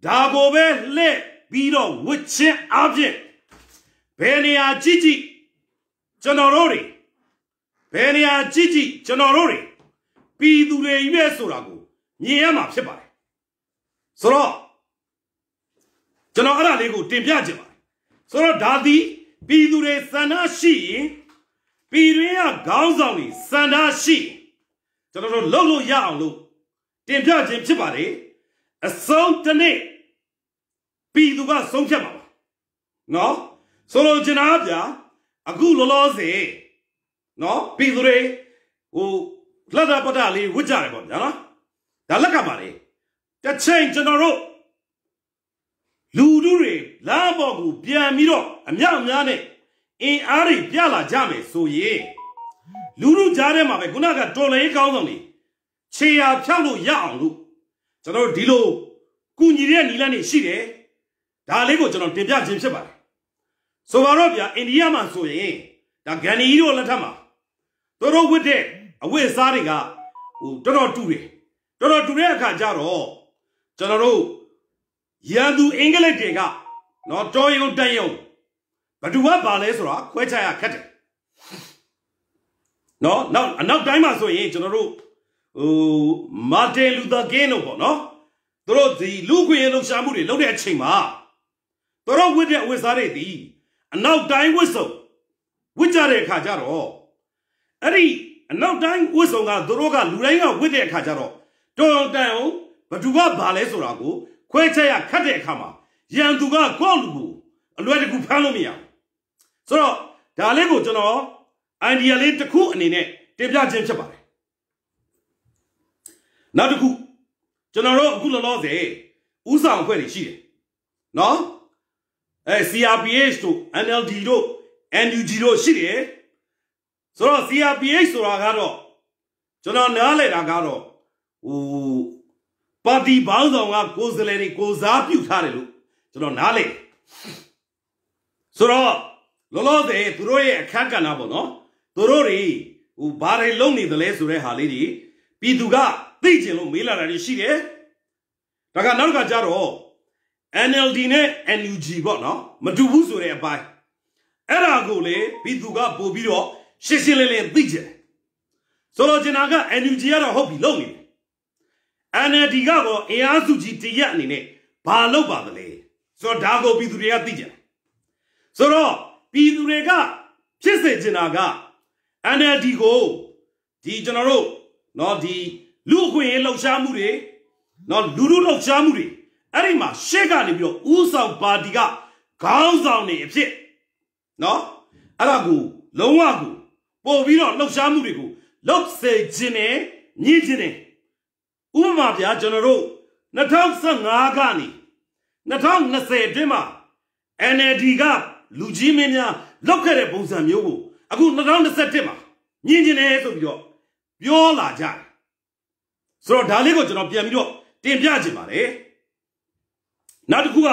ဒါကိုပဲလှည့်ပြီးတော့ဝစ်ချင်းအပြင်ဘယ်နေရာကြည့်ကြည့်ကျွန်တော်တို့တွေဘယ်နေရာကြည့်ကြည့်ကျွန်တော်တို့တွေပြည်သူတွေရွေးဆိုတာကိုမြင်ရမှာဖြစ်ပါတယ်ဆိုတော့ကျွန်တော်အဲ့ဒါလေးကိုတင်ပြခြင်းပါတယ်ဆိုတော့ဒါသည်ပြည်သူတွေစန္ဒရှိရင်ပြည်တွင်းကခေါင်းဆောင်တွေစန္ဒရှိကျွန်တော်တို့လှုပ်လို့ရအောင်လို့တင်ပြခြင်းဖြစ်ပါတယ်အဆုံးတစ်နေ့ပြည်သူကဆုံးဖြတ်ပါပါနော်ဆိုလိုချင်တာဗျာအခုလောလောဆယ်နော်ပြည်သူတွေဟိုလက်သာပတလေးဝစ်ကြတယ်ပေါ့ဗျာနော်ဒါလက်ကပါလေတစ်ချိန်ကျွန်တော်တို့လူတို့တွေလမ်းပေါ်ကိုပြန်ပြီးတော့အမြောက်အများနဲ့အင်အားတွေပြလာကြမယ်ဆိုရင်လူတို့ကြားထဲမှာပဲခုနကတော်လည်းကောင်းဆောင်နေခြေရာဖြောက်လို့ရအောင်လို့ကျွန်တော်ဒီလိုကုညီတဲ့နီလန်းနေရှိတယ်ဒါလေးကိုကျွန်တော်တင်ပြခြင်းဖြစ်ပါတယ်ဆိုပါတော့ဗျာအိန္ဒိယမှာဆိုရင်ဒါဂန္ဒီတို့လက်ထက်မှာတို့တို့ဝတ်တဲ့အဝတ်အစားတွေကဟိုတော်တော်တူတယ်တော်တော်တူတဲ့အခါကျတော့ကျွန်တော်တို့ရန်သူအင်္ဂလိပ်တွေကနော်တော်ရုံတန်ရုံဘသူကပါလဲဆိုတာခွဲခြားရခက်တယ်နော်နောက်အနောက်တိုင်းမှာဆိုရင်ကျွန်တော်တို့ဟိုမာတင်လူသာကင်းတို့ပေါ့နော်တို့ဒီလူခွင့်ရုံရှာမှုတွေလုပ်တဲ့အချိန်မှာတို့ဝတ်တဲ့အဝတ်အစားတွေဒီအနောက်တိုင်းဝစ်စုံဝစ်ကြတဲ့အခါကျတော့အဲ့ဒီအနောက်တိုင်းဝစ်စုံကသူတို့ကလူတိုင်းကဝစ်တဲ့အခါကျတော့တွန်တန်အောင်ဘသူကဘာလဲဆိုတာကိုခွဲချက်ရခတ်တဲ့အခါမှာရန်သူကကိုယ့်လူကိုအလွယ်တကူဖမ်းလို့မရဘူးဆိုတော့ဒါလေးကိုကျွန်တော်အိုင်ဒီယာလေးတစ်ခုအနေနဲ့တင်ပြခြင်းဖြစ်ပါတယ်နောက်တစ်ခုကျွန်တော်တို့အခုလောလောဆယ်ဥဆောင်အဖွဲ့တွေရှိတယ်နော်အဲ CRPH တို့ NLD တို့ NUG တို့ရှိတယ်ဆိုတော့ CRPH ဆိုတာကတော့ကျွန်တော်နားလည်တာကတော့ဟိုပါတီဘောင်းဆောင်ကကိုယ်စလဲတွေကိုစားပြုထားတယ်လို့ကျွန်တော်နားလည်ဆိုတော့လောလောဆယ်သူတို့ရဲ့အခက်ကဏ္ဍပေါ့နော်သူတို့တွေဟိုဘာတွေလုပ်နေသလဲဆိုတဲ့ဟာလေးတွေပြည်သူက သိကျင်လို့မေးလာတာတွေရှိတယ်ဒါကနောက်တစ်ခါကျတော့ NLD နဲ့ NUG ပေါ့နော်မတူဘူးဆိုတဲ့အပိုင်းအဲ့ဒါကိုလေဘီသူကပို့ပြီးတော့ရှင်းရှင်းလင်းလင်းသိကြတယ်ဆိုတော့ကျင်နာက NUG ကတော့ဟုတ်ပြီလုပ်နေတယ် NLD ကတော့အင်အားစုကြီးတရက်အနေနဲ့ဘာလုပ်ပါသလဲဆိုတော့ဒါကိုပြည်သူတွေကသိကြတယ်ဆိုတော့ပြည်သူတွေကဖြစ်စေချင်တာက NLD ကိုဒီကျွန်တော်တို့เนาะဒီလူအခွင့်အရေးလှုပ်ရှားမှုတွေเนาะလူလူလှုပ်ရှားမှုတွေအဲ့ဒီမှာရှေ့ကနေပြီးတော့ဥဆောင်ပါတီကခေါင်းဆောင်နေအဖြစ်နော်အဲ့ဒါကိုလုံးဝကိုပို့ပြီးတော့လှုပ်ရှားမှုတွေကိုလှုပ်စေခြင်းနဲ့ညှိခြင်းနဲ့ဥပမာပြကျွန်တော်တို့2015ကနေ2020အတွင်းမှာ NLD ကလူကြီးမင်းများလောက်ခဲ့တဲ့ပုံစံမျိုးကိုအခု2021မှာညင်ကျင်တယ်ဆိုပြီးတော့ပြောလာကြတယ်ဆိုတော့ဒါလေးကိုကျွန်တော်ပြန်ပြီးတော့တင်ပြခြင်းပါတယ်နောက်တစ်ခုက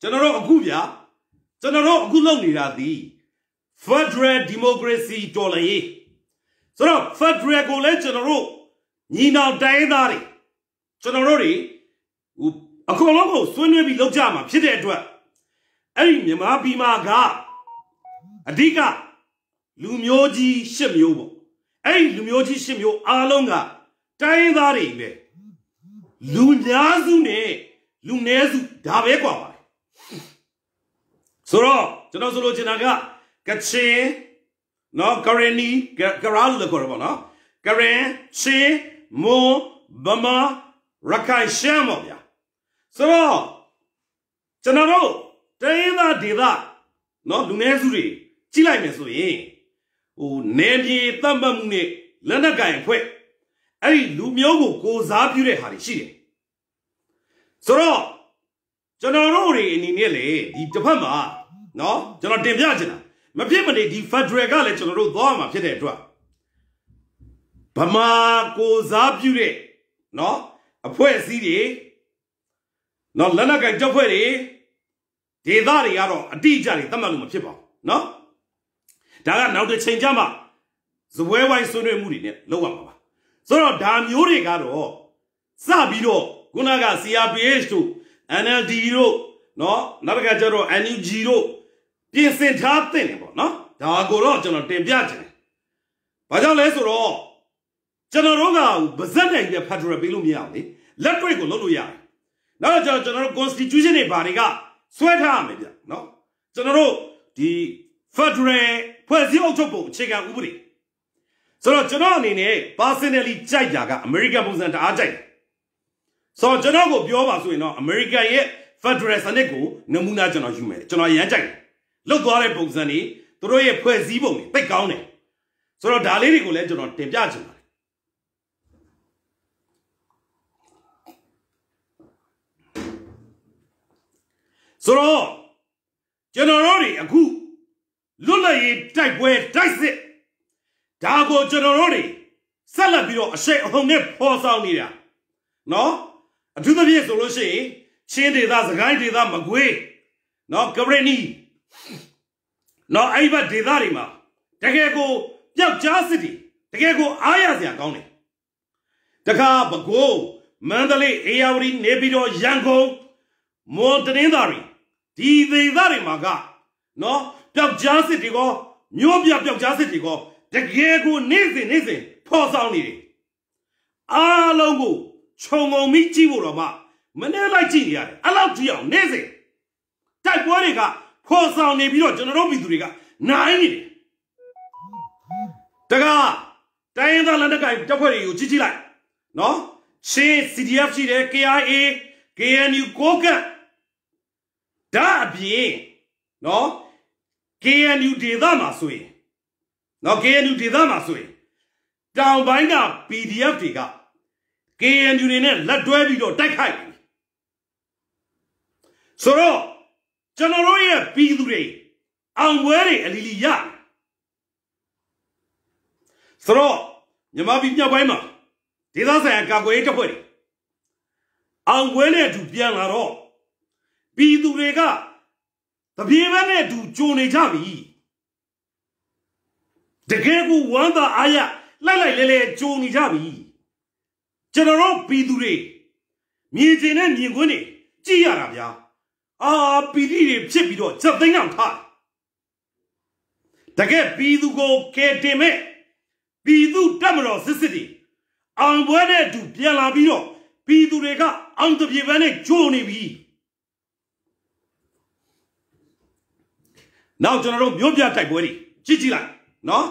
ကျွန်တော်တို့အခုဗျာကျွန်တော်တို့အခုလုပ်နေတာဒီ Federal Democracy တော်လည်းရေးဆိုတော့ Federal ကိုလည်းကျွန်တော်တို့ညီနောင်တိုင်းသားတွေကျွန်တော်တို့တွေဟိုအကုန်လုံးကိုဆွေးနွေးပြီးလုပ်ကြမှာဖြစ်တဲ့အတွက်အဲ့ဒီမြန်မာပြည်မှာကအဓိကလူမျိုးကြီး၈မျိုးပေါ့အဲ့ဒီလူမျိုးကြီး၈မျိုးအားလုံးကတိုင်းသားတွေပဲလူများစုနဲ့လူနည်းစုဒါပဲกว่าပါဆိုတော့ကျွန်တော်ဆိုလိုချင်တာကကချင်နော်ကရင်နီကရာလို့ခေါ်ရပါနော်ကရင်ချင်းမွန်ဗမာရခိုင်ရှမ်းပါဗျာဆိုတော့ကျွန်တော်တို့တိုင်းသားဒေသနော်လူနည်းစုတွေကြီးလိုက်မယ်ဆိုရင်ဟိုနေပြည်တတ်မှတ်မှုနဲ့လက်နက်ကင်အဖွဲ့အဲ့ဒီလူမျိုးကိုကိုစားပြုတဲ့ဟာတွေရှိတယ်ဆိုတော့ကျွန်တော်တို့တွေအနေနဲ့လေဒီတစ်ဖက်မှာနော်ကျွန်တော်တင်ပြချင်တာမဖြစ်မနေဒီ Federal ကလည်းကျွန်တော်တို့သွားမှာဖြစ်တဲ့အတွက်ဗမာကိုစားပြုတဲ့နော်အဖွဲ့အစည်းတွေနော်လက်နက်ကင်တပ်ဖွဲ့တွေဒေသတွေကတော့အတိအကျတွေသတ်မှတ်လို့မဖြစ်ပါဘူးနော်ဒါကနောက်တစ်ချိန်ကျမှဇပွဲဝိုင်းဆွေးနွေးမှုတွေနဲ့လောက်ရမှာပါဆိုတော့ဒါမျိုးတွေကတော့စပြီးတော့ခုနက CRPH တို့ NLD တို့နော်နောက်တစ်ခါကျတော့ NUG တို့ပြင်ဆင်ထားသင့်တယ်ပေါ့နော်ဒါကိုတော့ကျွန်တော်တင်ပြချင်တယ်ဘာကြောင့်လဲဆိုတော့ကျွန်တော်တို့ကပါဇက်နိုင်ပြဖက်ဒရယ်ပေးလို့မရအောင်လေလက်တွေ့ကိုလုပ်လို့ရတယ်နောက်တော့ကျွန်တော်တို့ constitution တွေဘာတွေကဆွဲထားရမယ်ဗျနော်ကျွန်တော်တို့ဒီဖက်ဒရယ်ဖွဲ့စည်းအုပ်ချုပ်ပုံအခြေခံဥပဒေဆိုတော့ကျွန်တော်အနေနဲ့ personally ကြိုက်တာက American ပုံစံတအားကြိုက်တယ်ဆိုတော့ကျွန်တော်ကိုပြောပါဆိုရင်တော့အမေရိကန်ရဲ့ Federal စနစ်ကိုနမူနာကျွန်တော်ယူမယ်ကျွန်တော်ရမ်းကြိုက်တယ်လုတ်သွားတဲ့ပုံစံတွေသူတို့ရဲ့ဖွဲ့စည်းပုံတွေသိကောင်းတယ်ဆိုတော့ဒါလေးတွေကိုလည်းကျွန်တော်တင်ပြချင်ပါတယ်ဆိုတော့ကျွန်တော်တို့တွေအခုလွတ်လပ်ရေးတိုက်ပွဲတိုက်စစ်ဒါကိုကျွန်တော်တို့တွေဆက်လက်ပြီးတော့အရှိန်အဟုန်နဲ့ပေါ်ဆောင်နေတာနော်အထူးသဖြင့်ဆိုလို့ရှိရင်ချင်းဒေသစကိုင်းဒေသမကွေးနော်ကပရနီနော်အဲ့ဘက်ဒေသတွေမှာတကယ်ကိုပျောက်ကြားစစ်တွေတကယ်ကိုအားရစရာကောင်းတယ်တခါပဲခူးမန္တလေးအေယာဝတီနေပြည်တော်ရန်ကုန်မွန်တရင်းသားတွေဒီဒေသတွေမှာကနော်ပျောက်ကြားစစ်တွေကောမျိုးပြပျောက်ကြားစစ်တွေကောတကယ်ကိုနေ့စဉ်နေ့စဉ်ဖော်ဆောင်နေတယ်အားလုံးကိုခြုံငုံမိကြည့်ဖို့တော့မှမနေလိုက်ကြည့်နေရတယ်အဲ့လောက်ကြည့်အောင်နေ့စဉ်တိုက်ပွဲတွေကခေါ်ဆောင်နေပြီးတော့ကျွန်တော်တို့ပြည်သူတွေကနိုင်နေတယ်တကတိုင်းရင်းသားလက်နက်ကိုင်တပ်ဖွဲ့တွေကိုကြီးကြီးလိုက်နော်ချင်း CDF ရှိတယ် KIA KNU ကိုကဒါအပြင်နော် KNU ဒေသမှာဆိုရင်နော် KNU ဒေသမှာဆိုရင်တောင်ပိုင်းက PDF တွေက KNU တွေနဲ့လက်တွဲပြီးတော့တိုက်ခိုက်ဆိုတော့ကျွန်တော်တို့ရဲ့ပြည်သူတွေအောင်ပွဲတွေအလီလီရဆိုတော့မြမပြည်မြောက်ပိုင်းမှာဒေသဆိုင်ရာကာကွယ်ရေးတပ်ဖွဲ့တွေအောင်ပွဲနဲ့အတူပြန်လာတော့ပြည်သူတွေကတပြေးဘက်နဲ့အတူကြုံနေကြပြီတကယ်ကိုဝမ်းသာအားရလိုက်လိုက်လဲလဲကြုံနေကြပြီကျွန်တော်တို့ပြည်သူတွေမြင်ကျင်တဲ့မြင်ကွင်းတွေကြည့်ရတာဗျာအာပီတိတွေဖြစ်ပြီးတော့ချက်သိမ်းအောင်ထားတကယ်ပြည်သူကိုကယ်တင်မဲ့ပြည်သူတပ်မတော်စစ်စစ်တွေအောင်ပွဲတဲ့အတူပြန်လာပြီးတော့ပြည်သူတွေကအောင်တပြေပန်းနဲ့ကြိုးနေပြီနောက်ကျွန်တော်တို့မြို့ပြတိုက်ပွဲတွေကြည့်ကြည့်လိုက်နော်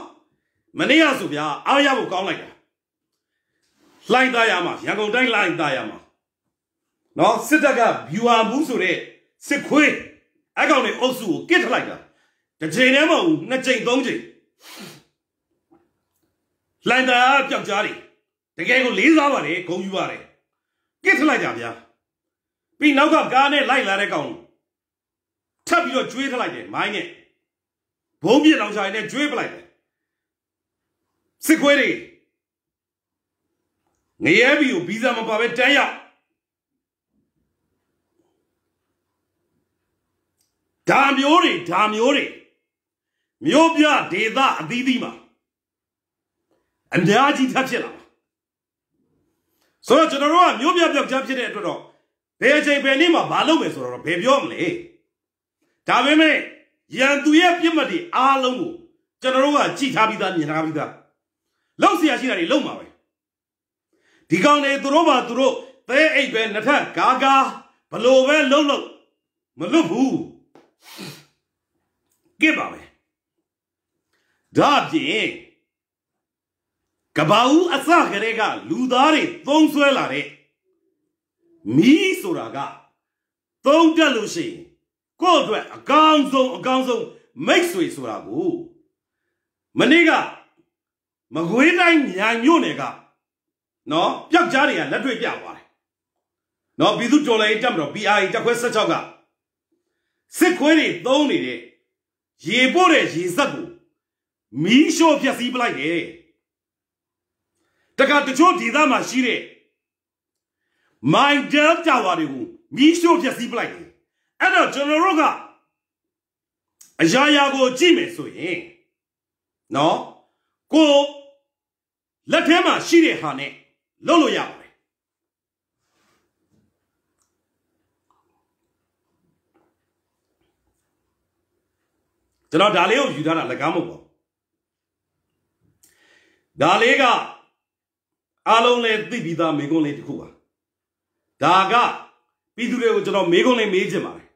မနေ့ကဆိုဗျာအားရဖို့ကောင်းလိုက်တာလှိုင်းသားရမှာရန်ကုန်တိုင်းလှိုင်းသားရမှာနော်စစ်တပ်ကဗျူဟာဘူးဆိုတဲ့စစ်ခွေးအကောင်တွေအုပ်စုကိုကစ်ထလိုက်တာတစ်ချိန်တည်းမဟုတ်ဘူးနှစ်ချိန်သုံးချိန်လှိုင်းသားပျောက်ကြားတယ်တကယ်ကိုလေးစားပါတယ်ဂုံယူပါတယ်ကစ်ထလိုက်တာဗျာပြီးနောက်ကကားနဲ့လိုက်လာတဲ့ကောင်ထပ်ပြီးတော့ကျွေးထလိုက်တယ်မိုင်းနဲ့ဘုံပြစ်လောင်ချာနဲ့ကျွေးပလိုက်တယ်စစ်ခွေးတွေငရဲဘီကိုဗီဇာမပါပဲတန်းရောက်ဒါမျိုးတွေဒါမျိုးတွေမြို့ပြဒေသအသီးသီးမှာအများကြီးထပ်ဖြစ်လာပါဆိုတော့ကျွန်တော်တို့ကမြို့ပြပြောက်ချဖြစ်တဲ့အတွက်တော့ဘယ်အချိန်ဘယ်နေ့မှာမလုပ်မယ်ဆိုတော့ဘယ်ပြောမလဲဒါပေမဲ့ရန်သူရဲ့ပြစ်မှတ်တွေအားလုံးကိုကျွန်တော်တို့ကကြည်ထားပြီးသားမြင်ထားပြီးသားလောက်เสียရှိတာတွေလုံပါပဲဒီကောင်တွေသူတို့မှသူတို့သဲအိတ်ပဲနှစ်ထပ်ဂါဂါဘလို့ပဲလှုပ်လှုပ်မလွတ်ဘူးကဲပါမယ်ဒါပြင်ကဘာဦးအစကလေးကလူသားတွေသုံးဆွဲလာတဲ့မီးဆိုတာကသုံးတက်လို့ရှိရင်ကိုယ့်အတွက်အကောင်းဆုံးအကောင်းဆုံးမိတ်ဆွေဆိုတာကိုမနေ့ကမကွေးတိုင်းမြိုင်မြို့နယ်ကနော်ပျောက်ကြားတွေကလက်တွေ့ပြသွားတယ်နော်ပြည်သူတော်လှန်ရေးတပ်မတော် BRI တပ်ခွဲ16ကစစ်ခွေးတွေသုံးနေတဲ့ရေပို့တဲ့ရေစက်ကိုမီးရှို့ဖျက်ဆီးပလိုက်တယ်တခါတချို့ဒေသမှာရှိတဲ့မိုင်ဒယ်တာဝါတွေကိုမီးရှို့ဖျက်ဆီးပလိုက်တယ်အဲ့တော့ကျွန်တော်တို့ကအရာရာကိုကြည့်မယ်ဆိုရင်နော်ကိုလက်ထဲမှာရှိတဲ့ဟာနဲ့လုပ်လို့ရပါတယ်ကျွန်တော်ဒါလေးကိုယူထားတာလကားမဟုတ်ပါဘူးဒါလေးကအားလုံးလည်းသိပြီးသားမိကုံးလေးတစ်ခုပါဒါကပြည်သူတွေကိုကျွန်တော်မိကုံးလေးမေးချင်ပါတယ်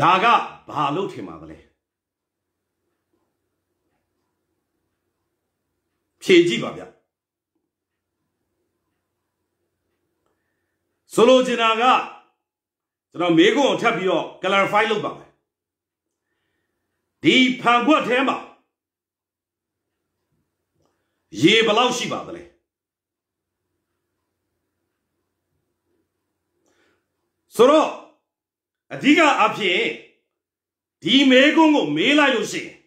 ဒါကဘာလို့ထင်ပါသလဲဖြေကြည့်ပါဗျဆိုလိုချင်တာကကျွန်တော်မေးခွန်းကိုထပ်ပြီးတော့ clarify လုပ်ပါမယ်ဒီဖန်ခွက်ထဲမှာရေဘလောက်ရှိပါသလဲဆိုတော့အဓိကအဖြစ်ဒီမေးခွန်းကိုမေးလိုက်လို့ရှိရင်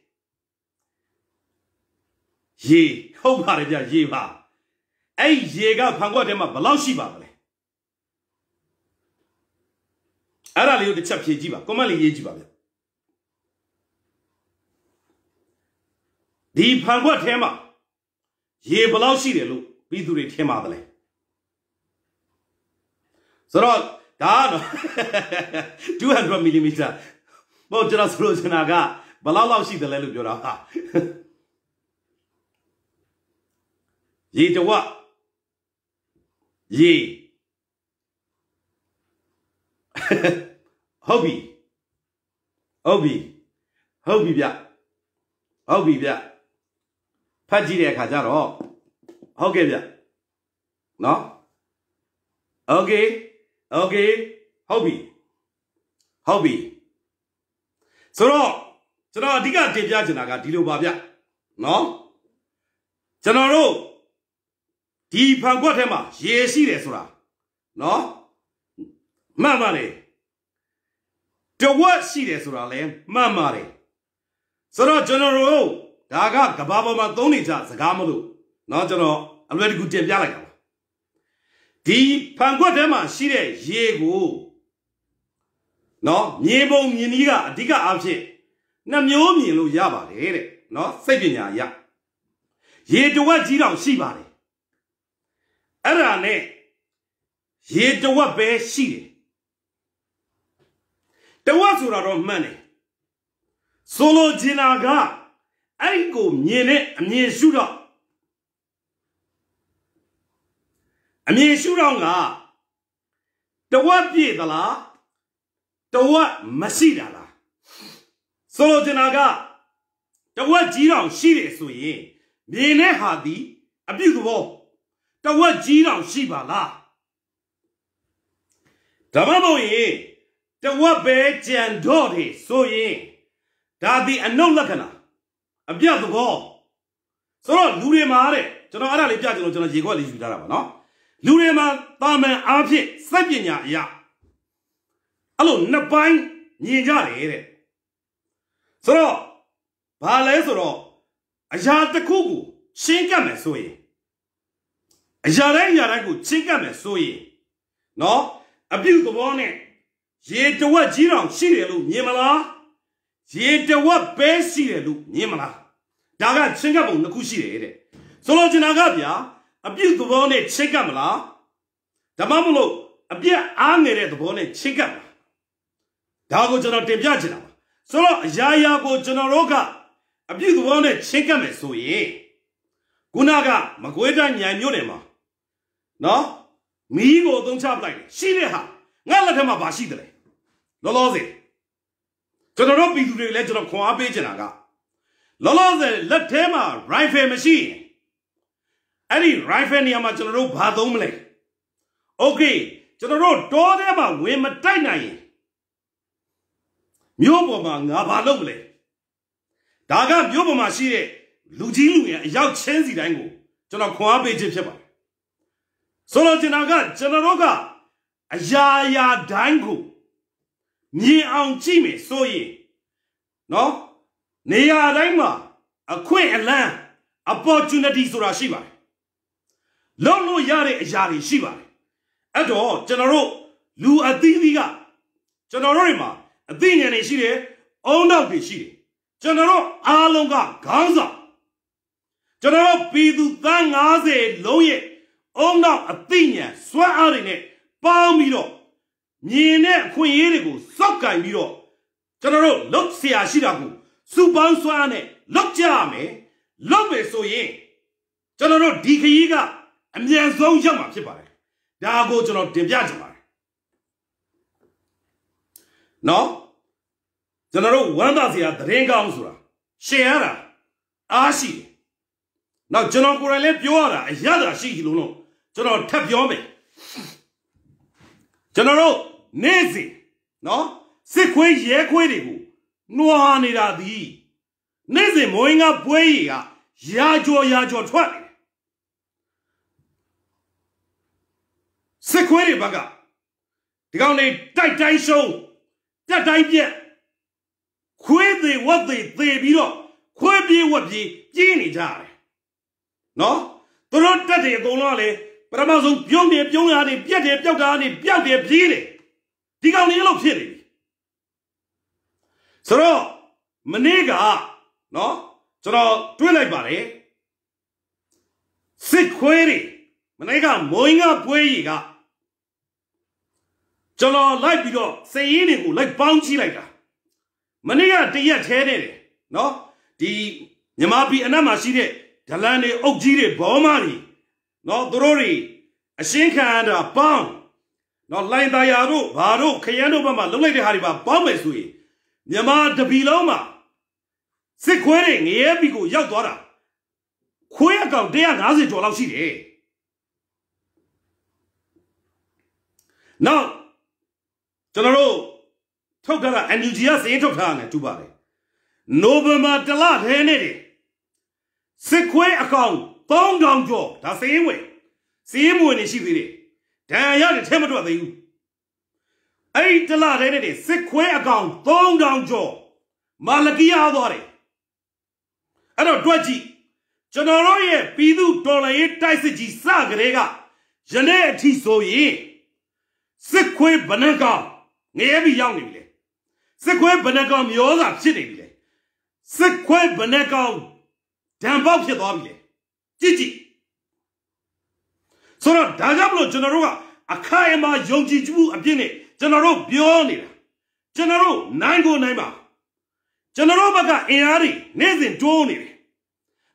ရေဟုတ်ပါတယ်ဗျရေပါအဲ့ရေကဖန်ခွက်ထဲမှာဘလောက်ရှိပါမလဲအဲ့ဒါလေးကိုတစ်ချက်ဖြည့်ကြည့်ပါကွန်မန့်လေးရေးကြည့်ပါဗျဒီဖန်ခွက်ထဲမှာရေဘလောက်ရှိတယ်လို့ပြီးသူတွေထင်ပါတယ်ဆိုတော့ဒါကတော့200 mm ဘောကျွန်တော်ဆိုလို့ကျွန်တော်ကဘလောက်လောက်ရှိတယ်လဲလို့ပြောတာဟာရေတဝရေဟုတ်ပြီဟုတ်ပြီဟုတ်ပြီဗျဟုတ်ပြီဗျဖတ်ကြည့်တဲ့အခါကျတော့ဟုတ်ကဲ့ဗျနော်โอเคโอเคဟုတ်ပြီဟုတ်ပြီဆိုတော့ကျွန်တော်အဓိကတင်ပြချင်တာကဒီလိုပါဗျနော်ကျွန်တော်တို့ဒီဖန်ကွက်ထဲမှာရေရှိတယ်ဆိုတာနော်မှန်ပါတယ်တဝက်ရှိတယ်ဆိုတာလည်းမှန်ပါတယ်ဆိုတော့ကျွန်တော်တို့ဒါကကဘာပေါ်မှာသုံးနေကြစကားမလို့နော်ကျွန်တော်အလွယ်တကူတင်ပြလိုက်တာပါဒီဖန်ကွက်ထဲမှာရှိတဲ့ရေကိုနော်မြေပုံမြင်းကြီးကအဓိကအားဖြင့်နှမျိုးမြင်လို့ရပါတယ်တဲ့နော်စိတ်ပညာရရေတဝက်ကြီးတောင်ရှိပါတယ်အဲ့ဒါနဲ့ရေတဝက်ပဲရှိတယ်တဝက်ဆိုတာတော့မှန်တယ်ဆိုလိုချင်တာကအဲ့ကိုမြင်တဲ့အမြင်ရှုတော့အမြင်ရှုတော့ကတဝက်ပြည့်သလားတဝက်မရှိတာလားဆိုလိုချင်တာကတဝက်ကြီးတော့ရှိတယ်ဆိုရင်မြင်တဲ့ဟာဒီအပြုတ်သဘောတဝက်ကြီးတောင်ရှိပါလားဓမ္မဘုံရင်တဝက်ပဲကြံတော့တယ်ဆိုရင်ဒါဒီအနုလက္ခဏာအပြတ်သဘောဆိုတော့လူတွေမှာတဲ့ကျွန်တော်အဲ့ဒါလေးပြချင်လို့ကျွန်တော်ရေခွက်လေးယူထားတာပါနော်လူတွေမှာတာမန်အားဖြင့်စက်ပညာအရာအဲ့လိုနှစ်ပိုင်းမြင်ကြတယ်တဲ့ဆိုတော့ဘာလဲဆိုတော့အရာတစ်ခုကိုရှင်းကပ်မယ်ဆိုရင်အရာတိုင်းအရာတိုင်းကိုချင်းကပ်မယ်ဆိုရင်နော်အပြုတ်သဘောနဲ့ရေတဝက်ကြီးတောင်ရှိတယ်လို့မြင်မလားရေတဝက်ပဲရှိတယ်လို့မြင်မလားဒါကချင်းကပ်ပုံနှစ်ခုရှိတယ်တဲ့ဆိုလိုချင်တာကဗျာအပြုတ်သဘောနဲ့ချင်းကပ်မလားဓမ္မမလို့အပြက်အားငယ်တဲ့သဘောနဲ့ချင်းကပ်မလားဒါကိုကျွန်တော်တင်ပြချင်တာပါဆိုတော့အရာရာကိုကျွန်တော်တို့ကအပြုတ်သဘောနဲ့ချင်းကပ်မယ်ဆိုရင်ခုနကမကွေးတိုင်းညံမြို့နယ်မှာနော်မီးကိုအသုံးချပလိုက်တယ်ရှိတဲ့ဟာငါလက်ထက်မှာဘာရှိတယ်လဲလောလောဆယ်ကျွန်တော်တို့ပြည်သူတွေလည်းကျွန်တော်ခွန်အားပေးချင်တာကလောလောဆယ်လက်ထဲမှာ rifle မရှိရင်အဲ့ဒီ rifle နေရာမှာကျွန်တော်တို့ဘာသုံးမလဲโอเคကျွန်တော်တို့တောထဲမှာဝင်မတိုက်နိုင်ရင်မြို့ပေါ်မှာငါဘာလုပ်မလဲဒါကမြို့ပေါ်မှာရှိတဲ့လူကြီးလူငယ်အရောက်ချင်းစီတိုင်းကိုကျွန်တော်ခွန်အားပေးခြင်းဖြစ်ပါတယ်ဆိုလိုချင်တာကကျွန်တော်တို့ကအရာရာတိုင်းကိုမြင်အောင်ကြည့်မယ်ဆိုရင်နော်နေရာတိုင်းမှာအခွင့်အလမ်း opportunity ဆိုတာရှိပါတယ်လုံးလို့ရတဲ့အရာတွေရှိပါတယ်အဲ့တော့ကျွန်တော်တို့လူအသီးသီးကကျွန်တော်တို့တွေမှာအသိဉာဏ်တွေရှိတယ်အုံနောက်တွေရှိတယ်ကျွန်တော်တို့အားလုံးကခေါင်းဆောင်ကျွန်တော်တို့ပြည်သူသား90လုံးရဲ့အုံနောက်အသိဉာဏ်စွမ်းအားတွေနဲ့ပေါင်းပြီးတော့မြင်တဲ့အခွင့်အရေးတွေကိုစောက်ကင်ပြီးတော့ကျွန်တော်တို့လုတ်ဆရာရှိတာကိုစုပေါင်းစွမ်းအားနဲ့လုတ်ကြရမယ်လုတ်မယ်ဆိုရင်ကျွန်တော်တို့ဒီခရီးကအမြန်ဆုံးရောက်မှာဖြစ်ပါတယ်ဒါကိုကျွန်တော်တင်ပြချင်ပါတယ်နော်ကျွန်တော်တို့ဝမ်းသာစရာသတင်းကောင်းဆိုတာရှင်ရတာအားရှိတယ်နောက်ကျွန်တော်ကိုယ်တိုင်လည်းပြောရတာအရသာရှိလို့လို့ကျွန်တော်ထပ်ပြောမယ်ကျွန်တော်တို့နေ့စဉ်နော်စစ်ခွေးရဲခွေးတွေကိုနှွာနေတာသည်နေ့စဉ်မိုးငါပွဲရီကရာကြော်ရာကြော်ထွက်နေတယ်စစ်ခွေးတွေဘက်ကဒီကောင်တွေတိုက်တိုင်းရှုံးတက်တိုင်းပြက်ခွေးသေးဝက်သေးသေပြီးတော့ခွေးပြေးဝက်ပြေးပြင်းနေကြတယ်နော်သူတို့တက်တယ်အကုန်လုံးကလည်းပရမဆုံးပြုံးတယ်ပြုံးရတယ်ပြက်တယ်ပြောက်တာနေပြောက်တယ်ပြေးတယ်ဒီကောင်လေးလို့ဖြစ်နေပြီဆိုတော့မနေ့ကနော်ကျွန်တော်တွေးလိုက်ပါတယ်စစ်ခွေးတွေမနေ့ကမုံငါပွဲကြီးကကျွန်တော်လိုက်ပြီးတော့စည်ရင်းတွေကိုလိုက်ပေါင်းကြည့်လိုက်တာမနေ့ကတရက်သေးနေတယ်နော်ဒီမြမပြည်အနက်မှာရှိတဲ့ဒလန်တွေအုပ်ကြီးတွေဘောမတွေနော်သူတို့တွေအရှင်းခံရတာပေါင်းနော်လိုင်သာယာတို့ဘာတို့ခရမ်းတို့ဘက်မှာလုံလိုက်တဲ့ဟာတွေပါပေါင်းမယ်ဆိုရင်မြန်မာတပီလုံးမှာစစ်ခွဲတွေငရဲပီကိုရောက်သွားတာခွေးအကောင်150ကျော်လောက်ရှိတယ်နောက်ကျွန်တော်တို့ထုတ်ထားတာ NUG ကစရင်ထုတ်ထားတာ ਨੇ တူပါတယ်နိုဝင်ဘာတလထဲနေ့စစ်ခွဲအကောင်3000ကျော်ဒါစင်းဝင်စင်းမဝင်နေရှိသေးတယ်ဒဏ်ရတဲ့ထဲမထွက်သေးဘူးအဲ့ဒီတလတဲ့နဲ့စစ်ခွဲအကောင်3000ကျော်မာလကီယာသွားတယ်အဲ့တော့တွက်ကြည့်ကျွန်တော်တို့ရဲ့ပြည်သူတော်လှန်ရေးတိုက်စစ်ကြီးစကလေးကယနေ့အထိဆိုရင်စစ်ခွေးဘဏ္ဍကောင်ငရဲပြီးရောက်နေပြီလေစစ်ခွေးဘဏ္ဍကောင်မျောစာဖြစ်နေပြီလေစစ်ခွေးဘဏ္ဍကောင်ဒံပေါက်ဖြစ်သွားပြီလေကြည့်ကြည့်ဆိုတော့ဒါကြောင့်မလို့ကျွန်တော်တို့ကအခိုင်အမာယုံကြည်မှုအပြည့်နဲ့ကျွန်တော်တို့ပြောနေတာကျွန်တော်တို့နိုင်ကိုနိုင်ပါကျွန်တော်တို့ဘက်ကအင်အားတွေနေ့စဉ်တိုးနေတယ်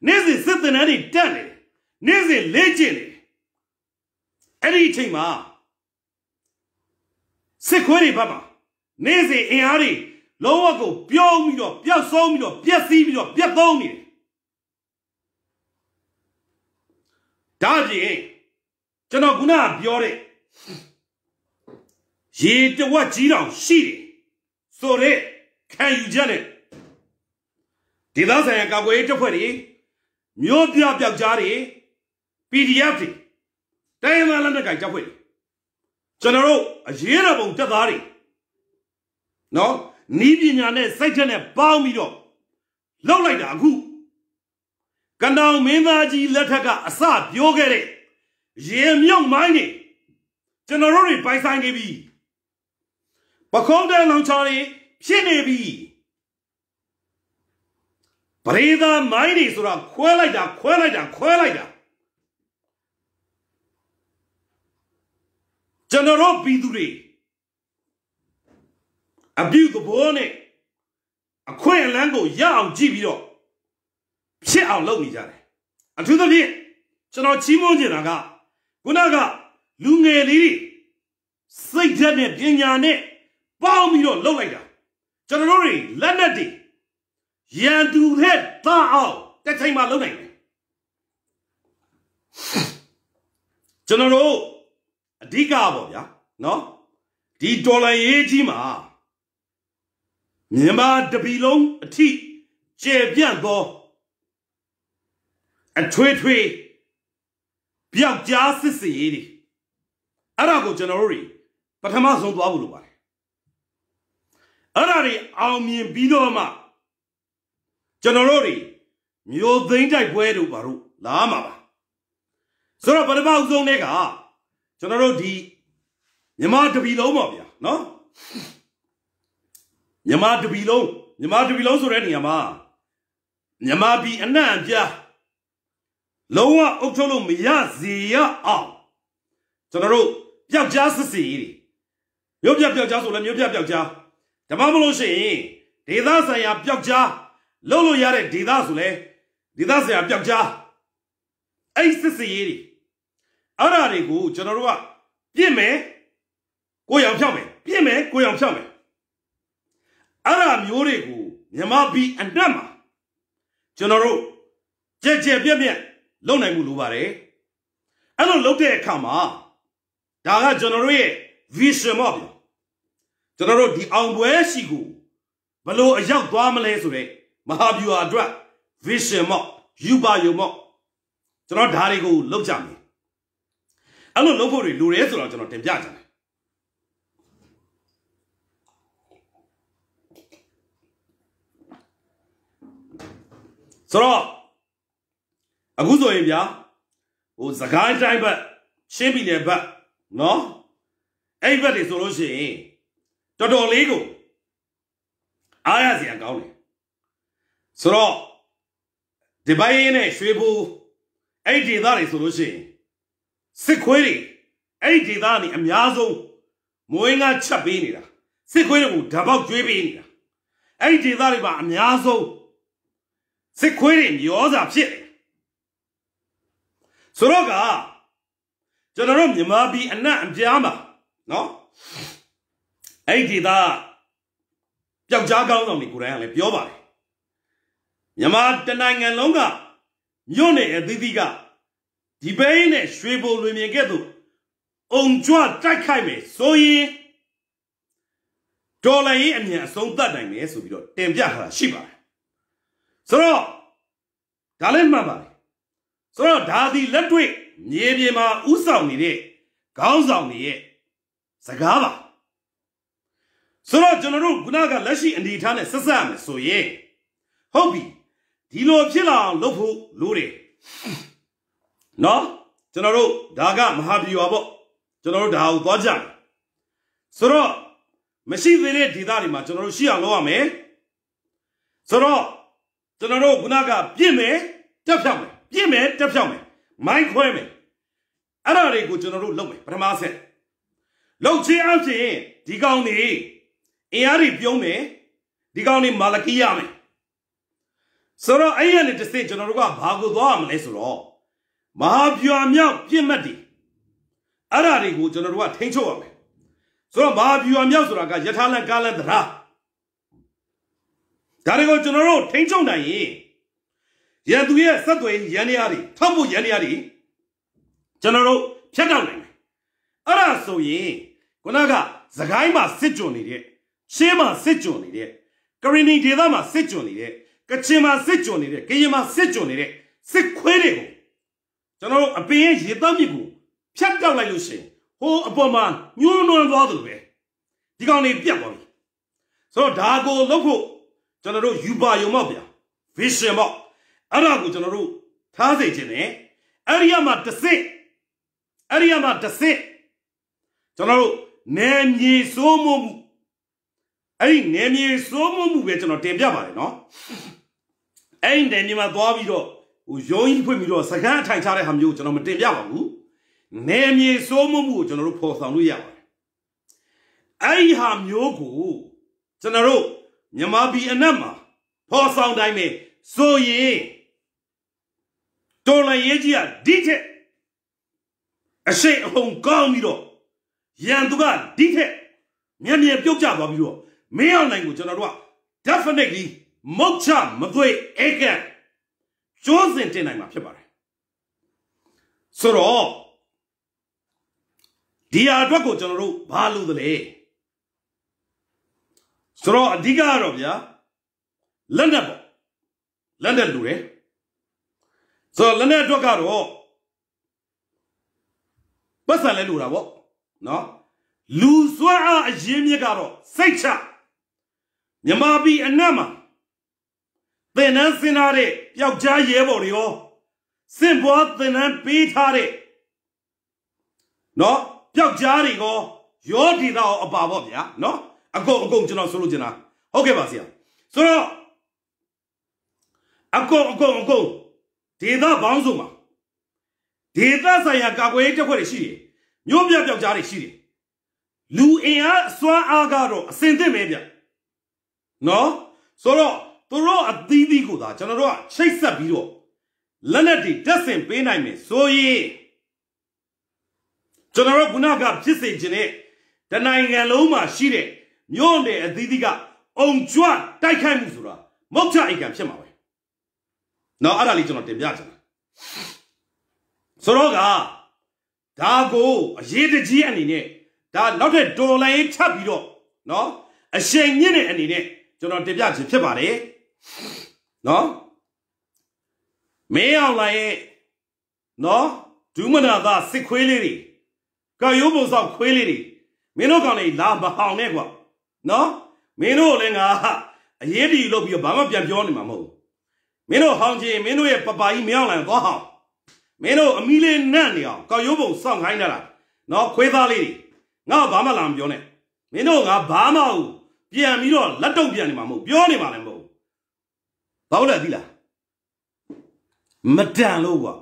နေ့စဉ်စစ်တင်တွေတက်နေတယ်နေ့စဉ်လေ့ကျင့်နေတယ်အဲ့ဒီအချိန်မှာစစ်ခွေးတွေဘက်မှာနေ့စဉ်အင်အားတွေလုံးဝကိုပြောင်းပြီးတော့ပျောက်ဆုံးပြီးတော့ပျက်စီးပြီးတော့ပြတ်သုံးနေတယ်ဒါပြင်ကျွန်တော်ခုနပြောတဲ့ရေတဝက်ကြီးတောင်ရှိတယ်ဆိုတော့ခံယူချက်နဲ့ဒေသဆိုင်ရာကာကွယ်ရေးတပ်ဖွဲ့တွေမြို့ပြပျောက်ကြားတွေ PDF တွေတိုင်းမလက်နက်ကင်တပ်ဖွဲ့တွေကျွန်တော်တို့အရေးတော်ပုံတက်သားတွေနော်နီးပညာနဲ့စိတ်ချက်နဲ့ပေါင်းပြီးတော့လောက်လိုက်တာအခုကနောင်မင်းသားကြီးလက်ထက်ကအစပြောခဲ့တဲ့ရေမြုပ်မိုင်းနေကျွန်တော်တို့တွေပိုင်ဆိုင်နေပြီပခုံးတဲ့လောင်ချော်တွေဖြစ်နေပြီပရိသာမိုင်းတွေဆိုတာ ခွဲလိုက်တာခွဲလိုက်တာခွဲလိုက်တာကျွန်တော်တို့ပြည်သူတွေအပြုသဘောနဲ့အခွင့်အလမ်းကိုရအောင်ကြည့်ပြီးတော့ဖြစ်အောင်လုပ်နေကြတယ်အထူးသဖြင့်ကျွန်တော်ချီးမွမ်းချင်တာကခုနကလူငယ်လေးစိတ်ဓာတ်နဲ့ပညာနဲ့ပေါင်းပြီးတော့လုပ်လိုက်တာကျွန်တော်တို့တွေလက်နက်တွေရန်သူထက်သာအောင်တစ်ချိန်မှာလုပ်နိုင်တယ်ကျွန်တော်တို့အဓိကပေါ့ဗျာနော်ဒီဒေါ်လာရေးကြီးမှာမြန်မာတပီလုံးအထိကျေပြန့်သောအထွေထွေပြောက်ကြားစစ်စီရေးတွေအဲ့ဒါကိုကျွန်တော်တို့တွေပထမဆုံးသွားဖို့လိုပါတယ်အဲ့ဒါတွေအောင်မြင်ပြီးတော့မှကျွန်တော်တို့တွေမျိုးသိမ်းတိုက်ပွဲတို့ဘာလို့လာမှာပါဆိုတော့ပထမဆုံးနေ့ကကျွန်တော်တို့ဒီမြမတပီလုံးပါဗျာနော်မြမတပီလုံးမြမတပီလုံးဆိုတဲ့နေရာမှာမြမပြည်အနှံ့အပြားလုံးဝအုပ်ချုပ်လို့မရစေရအောင်ကျွန်တော်တို့ပျောက်ကြားစစ်စီတွေမြို့ပြပျောက်ကြားဆိုလဲမြို့ပြပျောက်ကြားဒါမှမဟုတ်ရှင်ဒေသဆိုင်ရာပျောက်ကြားလုံးလို့ရတဲ့ဒေသဆိုလဲဒေသဆိုင်ရာပျောက်ကြားအဲ့စစ်စီတွေအဲ့ဓာတွေကိုကျွန်တော်တို့ကပြင့်မယ်ကိုရောင်ဖြောက်မယ်ပြင့်မယ်ကိုရောင်ဖြောက်မယ်အဲ့ဓာမျိုးတွေကိုမြမဘီအနှက်မှာကျွန်တော်တို့ကြက်ကြက်ပြက်ပြက်လုံနိုင်မှုလိုပါတယ်အဲ့လိုလုပ်တဲ့အခါမှာဒါကကျွန်တော်တို့ရဲ့ vision ပေါ့ဗျကျွန်တော်တို့ဒီအောင်ပွဲရှိကိုဘလို့အရောက်သွားမလဲဆိုတဲ့မဟာဗျူဟာအတွက် vision ပေါ့ယူပါယူပေါ့ကျွန်တော်ဒါတွေကိုလုပ်ကြမယ်အဲ့လိုလုပ်ဖို့တွေလိုတယ်ဆိုတော့ကျွန်တော်တင်ပြကြမယ်ဆိုတော့အခုဆိုရင်ဗျာဟိုစကိုင်းတိုင်းဘက်ရှင်းပြည်နယ်ဘက်နော်အဲ့ဘက်တွေဆိုလို့ရှိရင်တော်တော်လေးကိုအားရစရာကောင်းတယ်ဆိုတော့ဒီဘိုင်းနဲ့ရွှေဘူအဲ့ဒီဒေသတွေဆိုလို့ရှိရင်စစ်ခွေးတွေအဲ့ဒီဒေသတွေအများဆုံးမွေးငါချက်ပေးနေတာစစ်ခွေးတွေကိုဓာပေါက်ကျွေးပေးနေတာအဲ့ဒီဒေသတွေမှာအများဆုံးစစ်ခွေးတွေမျောစာဖြစ်တယ်ဆိုတော့ကကျွန်တော်တို့မြန်မာပြည်အနှံ့အပြားမှာနော်အဲ့ဒီသားပျောက်ကြားကောင်းဆောင်တွေကိုယ်တိုင်ကလည်းပြောပါတယ်မြန်မာတနိုင်ငံလုံးကမြို့နယ်အသီးသီးကဒီဘိန်းနဲ့ရွှေဘိုလွင်မြင်ကဲ့သို့အုံကြွတိုက်ခိုက်မယ်ဆိုရင်ဒေါ်လာရင်းအမြန်အဆုံးသတ်နိုင်မယ်ဆိုပြီးတော့တင်ပြထားတာရှိပါတယ်ဆိုတော့ဒါလည်းမှန်ပါတယ်ဆိုတော့ဒါဒီလက်တွေ့မြေပြင်မှာဥဆောင်နေတဲ့ခေါင်းဆောင်တွေရဲ့စကားပါဆိုတော့ကျွန်တော်တို့ခုနကလက်ရှိအနေထားနဲ့ဆက်ဆက်ရမယ်ဆိုရင်ဟုတ်ပြီဒီလိုဖြစ်လာအောင်လုပ်ဖို့လိုတယ်နော်ကျွန်တော်တို့ဒါကမဟာဗျူဟာပေါ့ကျွန်တော်တို့ဒါကိုသွားကြတယ်ဆိုတော့မရှိသေးတဲ့ဒေသတွေမှာကျွန်တော်တို့ရှိအောင်လုပ်ရမယ်ဆိုတော့ကျွန်တော်တို့ခုနကပြင့်မယ်တက်ဖြောက်မယ်ပြင့်မယ်တက်ဖြောင်းမယ်မိုင်းခွဲမယ်အဲ့ဒါတွေကိုကျွန်တော်တို့လုပ်မယ်ပထမဆက်လုပ်ချင်းအဖြစ်ဒီကောင်နေအင်အားတွေပြုံးမယ်ဒီကောင်နေမာလကီရမယ်ဆိုတော့အဲ့ရနေတစ်စင်ကျွန်တော်တို့ကဘာကိုသွားရမလဲဆိုတော့မဟာပြွာမြောက်ပြင့်မှတ်ဒီအဲ့ဒါတွေကိုကျွန်တော်တို့ကထိန်းချုပ်ရမယ်ဆိုတော့မဟာပြွာမြောက်ဆိုတာကယထာလန်ကာလန်တရာဒါတွေကိုကျွန်တော်တို့ထိန်းချုပ်နိုင်ရင်ရန်သူရဲ့ဆက်သွယ်ရန်တရားတွေထောက်ဖို့ရန်တရားတွေကျွန်တော်တို့ဖြတ်တောက်နိုင်မယ်အဲ့ဒါဆိုရင်ခုနကသခိုင်းမှာစစ်ကြုံနေတဲ့ချင်းမှာစစ်ကြုံနေတဲ့ကရင်နီဒေသမှာစစ်ကြုံနေတဲ့ကချင်မှာစစ်ကြုံနေတဲ့ကရင်မှာစစ်ကြုံနေတဲ့စစ်ခွေးတွေကိုကျွန်တော်တို့အပင်ရေတောက်မြစ်ကိုဖြတ်တောက်လိုက်လို့ရှိရင်ဟိုအပေါ်မှာညှိုးနွမ်းသွားသလိုပဲဒီကောင်တွေပြတ်သွားပြီဆိုတော့ဒါကိုလုပ်ဖို့ကျွန်တော်တို့ယူပါယုံမောက်ဗျာ vision မောက်အဲ့ဒါကိုကျွန်တော်တို့ထားစေခြင်းနဲ့အဲ့ဒီမှာတစ်စစ်အဲ့ဒီမှာတစ်စစ်ကျွန်တော်တို့နယ်မြေစိုးမိုးမှုအဲ့ဒီနယ်မြေစိုးမိုးမှုပဲကျွန်တော်တင်ပြပါတယ်နော်အဲ့ဒီနယ်မြေမှာသွားပြီးတော့ဟိုရုံးကြီးဖွင့်ပြီးတော့စကန်အထိုင်ချတဲ့ဟာမျိုးကိုကျွန်တော်မတင်ပြပါဘူးနယ်မြေစိုးမိုးမှုကိုကျွန်တော်တို့ဖော်ဆောင်လို့ရပါတယ်အဲ့ဒီဟာမျိုးကိုကျွန်တော်တို့မြန်မာပြည်အနက်မှာဖော်ဆောင်တိုင်းပဲဆိုရင်တော်လည်းရေးကြီးကဒီထက်အရှိန်အဟုန်ကောင်းပြီးတော့ရန်သူကဒီထက်မြန်မြန်ပြုတ်ကျသွားပြီးတော့မင်းအောင်နိုင်ကိုကျွန်တော်တို့က definitely မုတ်ချမသွေးဧကံကျိုးစင်တင်နိုင်မှာဖြစ်ပါတယ်ဆိုတော့ဒီဟာအတွက်ကိုကျွန်တော်တို့ဘာလုပ်သလဲဆိုတော့အဓိကကတော့ဗျာလက်နက်ပေါ့လက်နက်လူတယ်ဆိုတော့လက်နဲ့အတွက်ကတော့ပတ်စံလဲလိုတာပေါ့နော်လူစွမ်းအားအရင်းမြစ်ကတော့စိတ်ချမြမပီအနက်မှာသင်တန်းစင်ထားတဲ့ပျောက်ကြားရဲဘော်တွေရောစင်ပွားသင်တန်းပေးထားတဲ့နော်ပျောက်ကြားတွေရောရောဒေတာရောအပါပေါ့ဗျာနော်အကုန်အကုန်ကျွန်တော်ဆိုလိုချင်တာဟုတ်ကဲ့ပါဆရာဆိုတော့အကုန်အကုန်အကုန်ဒေသပေါင်းစုံမှာဒေသဆိုင်ရာကာကွယ်ရေးတပ်ဖွဲ့တွေရှိတယ်မြို့ပြပျောက်ကြားတွေရှိတယ်လူအင်အားစွမ်းအားကတော့အစင်သင့်ပဲဗျနော်ဆိုတော့သူတို့အသီးသီးကိုသာကျွန်တော်တို့ကချိတ်ဆက်ပြီးတော့လက်လက်တွေတက်ဆင်ပေးနိုင်မယ်ဆိုရင်ကျွန်တော်တို့ခုနကဖြစ်စေခြင်းနဲ့တနိုင်ငံလုံးမှာရှိတဲ့မြို့နယ်အသီးသီးကအုံကြွတိုက်ခိုက်မှုဆိုတာမောက်ချအိမ်ကံဖြစ်မှာနော်အဲ့ဒါလေးကျွန်တော်တင်ပြချင်တယ်ဆိုတော့ကဒါကိုအရေးတကြီးအနေနဲ့ဒါနောက်ထပ်ဒေါ်လာရေးထပ်ပြီးတော့နော်အရှိန်မြင့်တဲ့အနေနဲ့ကျွန်တော်တင်ပြချင်ဖြစ်ပါတယ်နော်မင်းအောင်လာရဲ့နော်ဒုမနာသာစစ်ခွေးလေးတွေကရုပ်ပုံဆောင်ခွေးလေးတွေမင်းတို့ကောင်တွေလာမဟောင်နဲ့ကွာနော်မင်းတို့လည်းငါအရေးတကြီးလုပ်ပြီးတော့ဘာမှပြန်ပြောနေမှာမဟုတ်ဘူးမင်းတို့ဟောင်းချင်မင်းတို့ရဲ့ပပာကြီးမရောက်နိုင်သွားဟောင်းမင်းတို့အမီလေးနတ်နေအောင်ကောက်ရိုးပုံစောင့်ခိုင်းတာလားနော်ခွေးသားလေးတွေငါဘာမှလာမပြောနဲ့မင်းတို့ငါဘာမှဟုတ်ပြန်ပြီးတော့လက်တုပ်ပြန်နေမှာမဟုတ်ပြောနေမှာလည်းမဟုတ်ဘာလို့လဲသီလားမတန်လို့ကွာ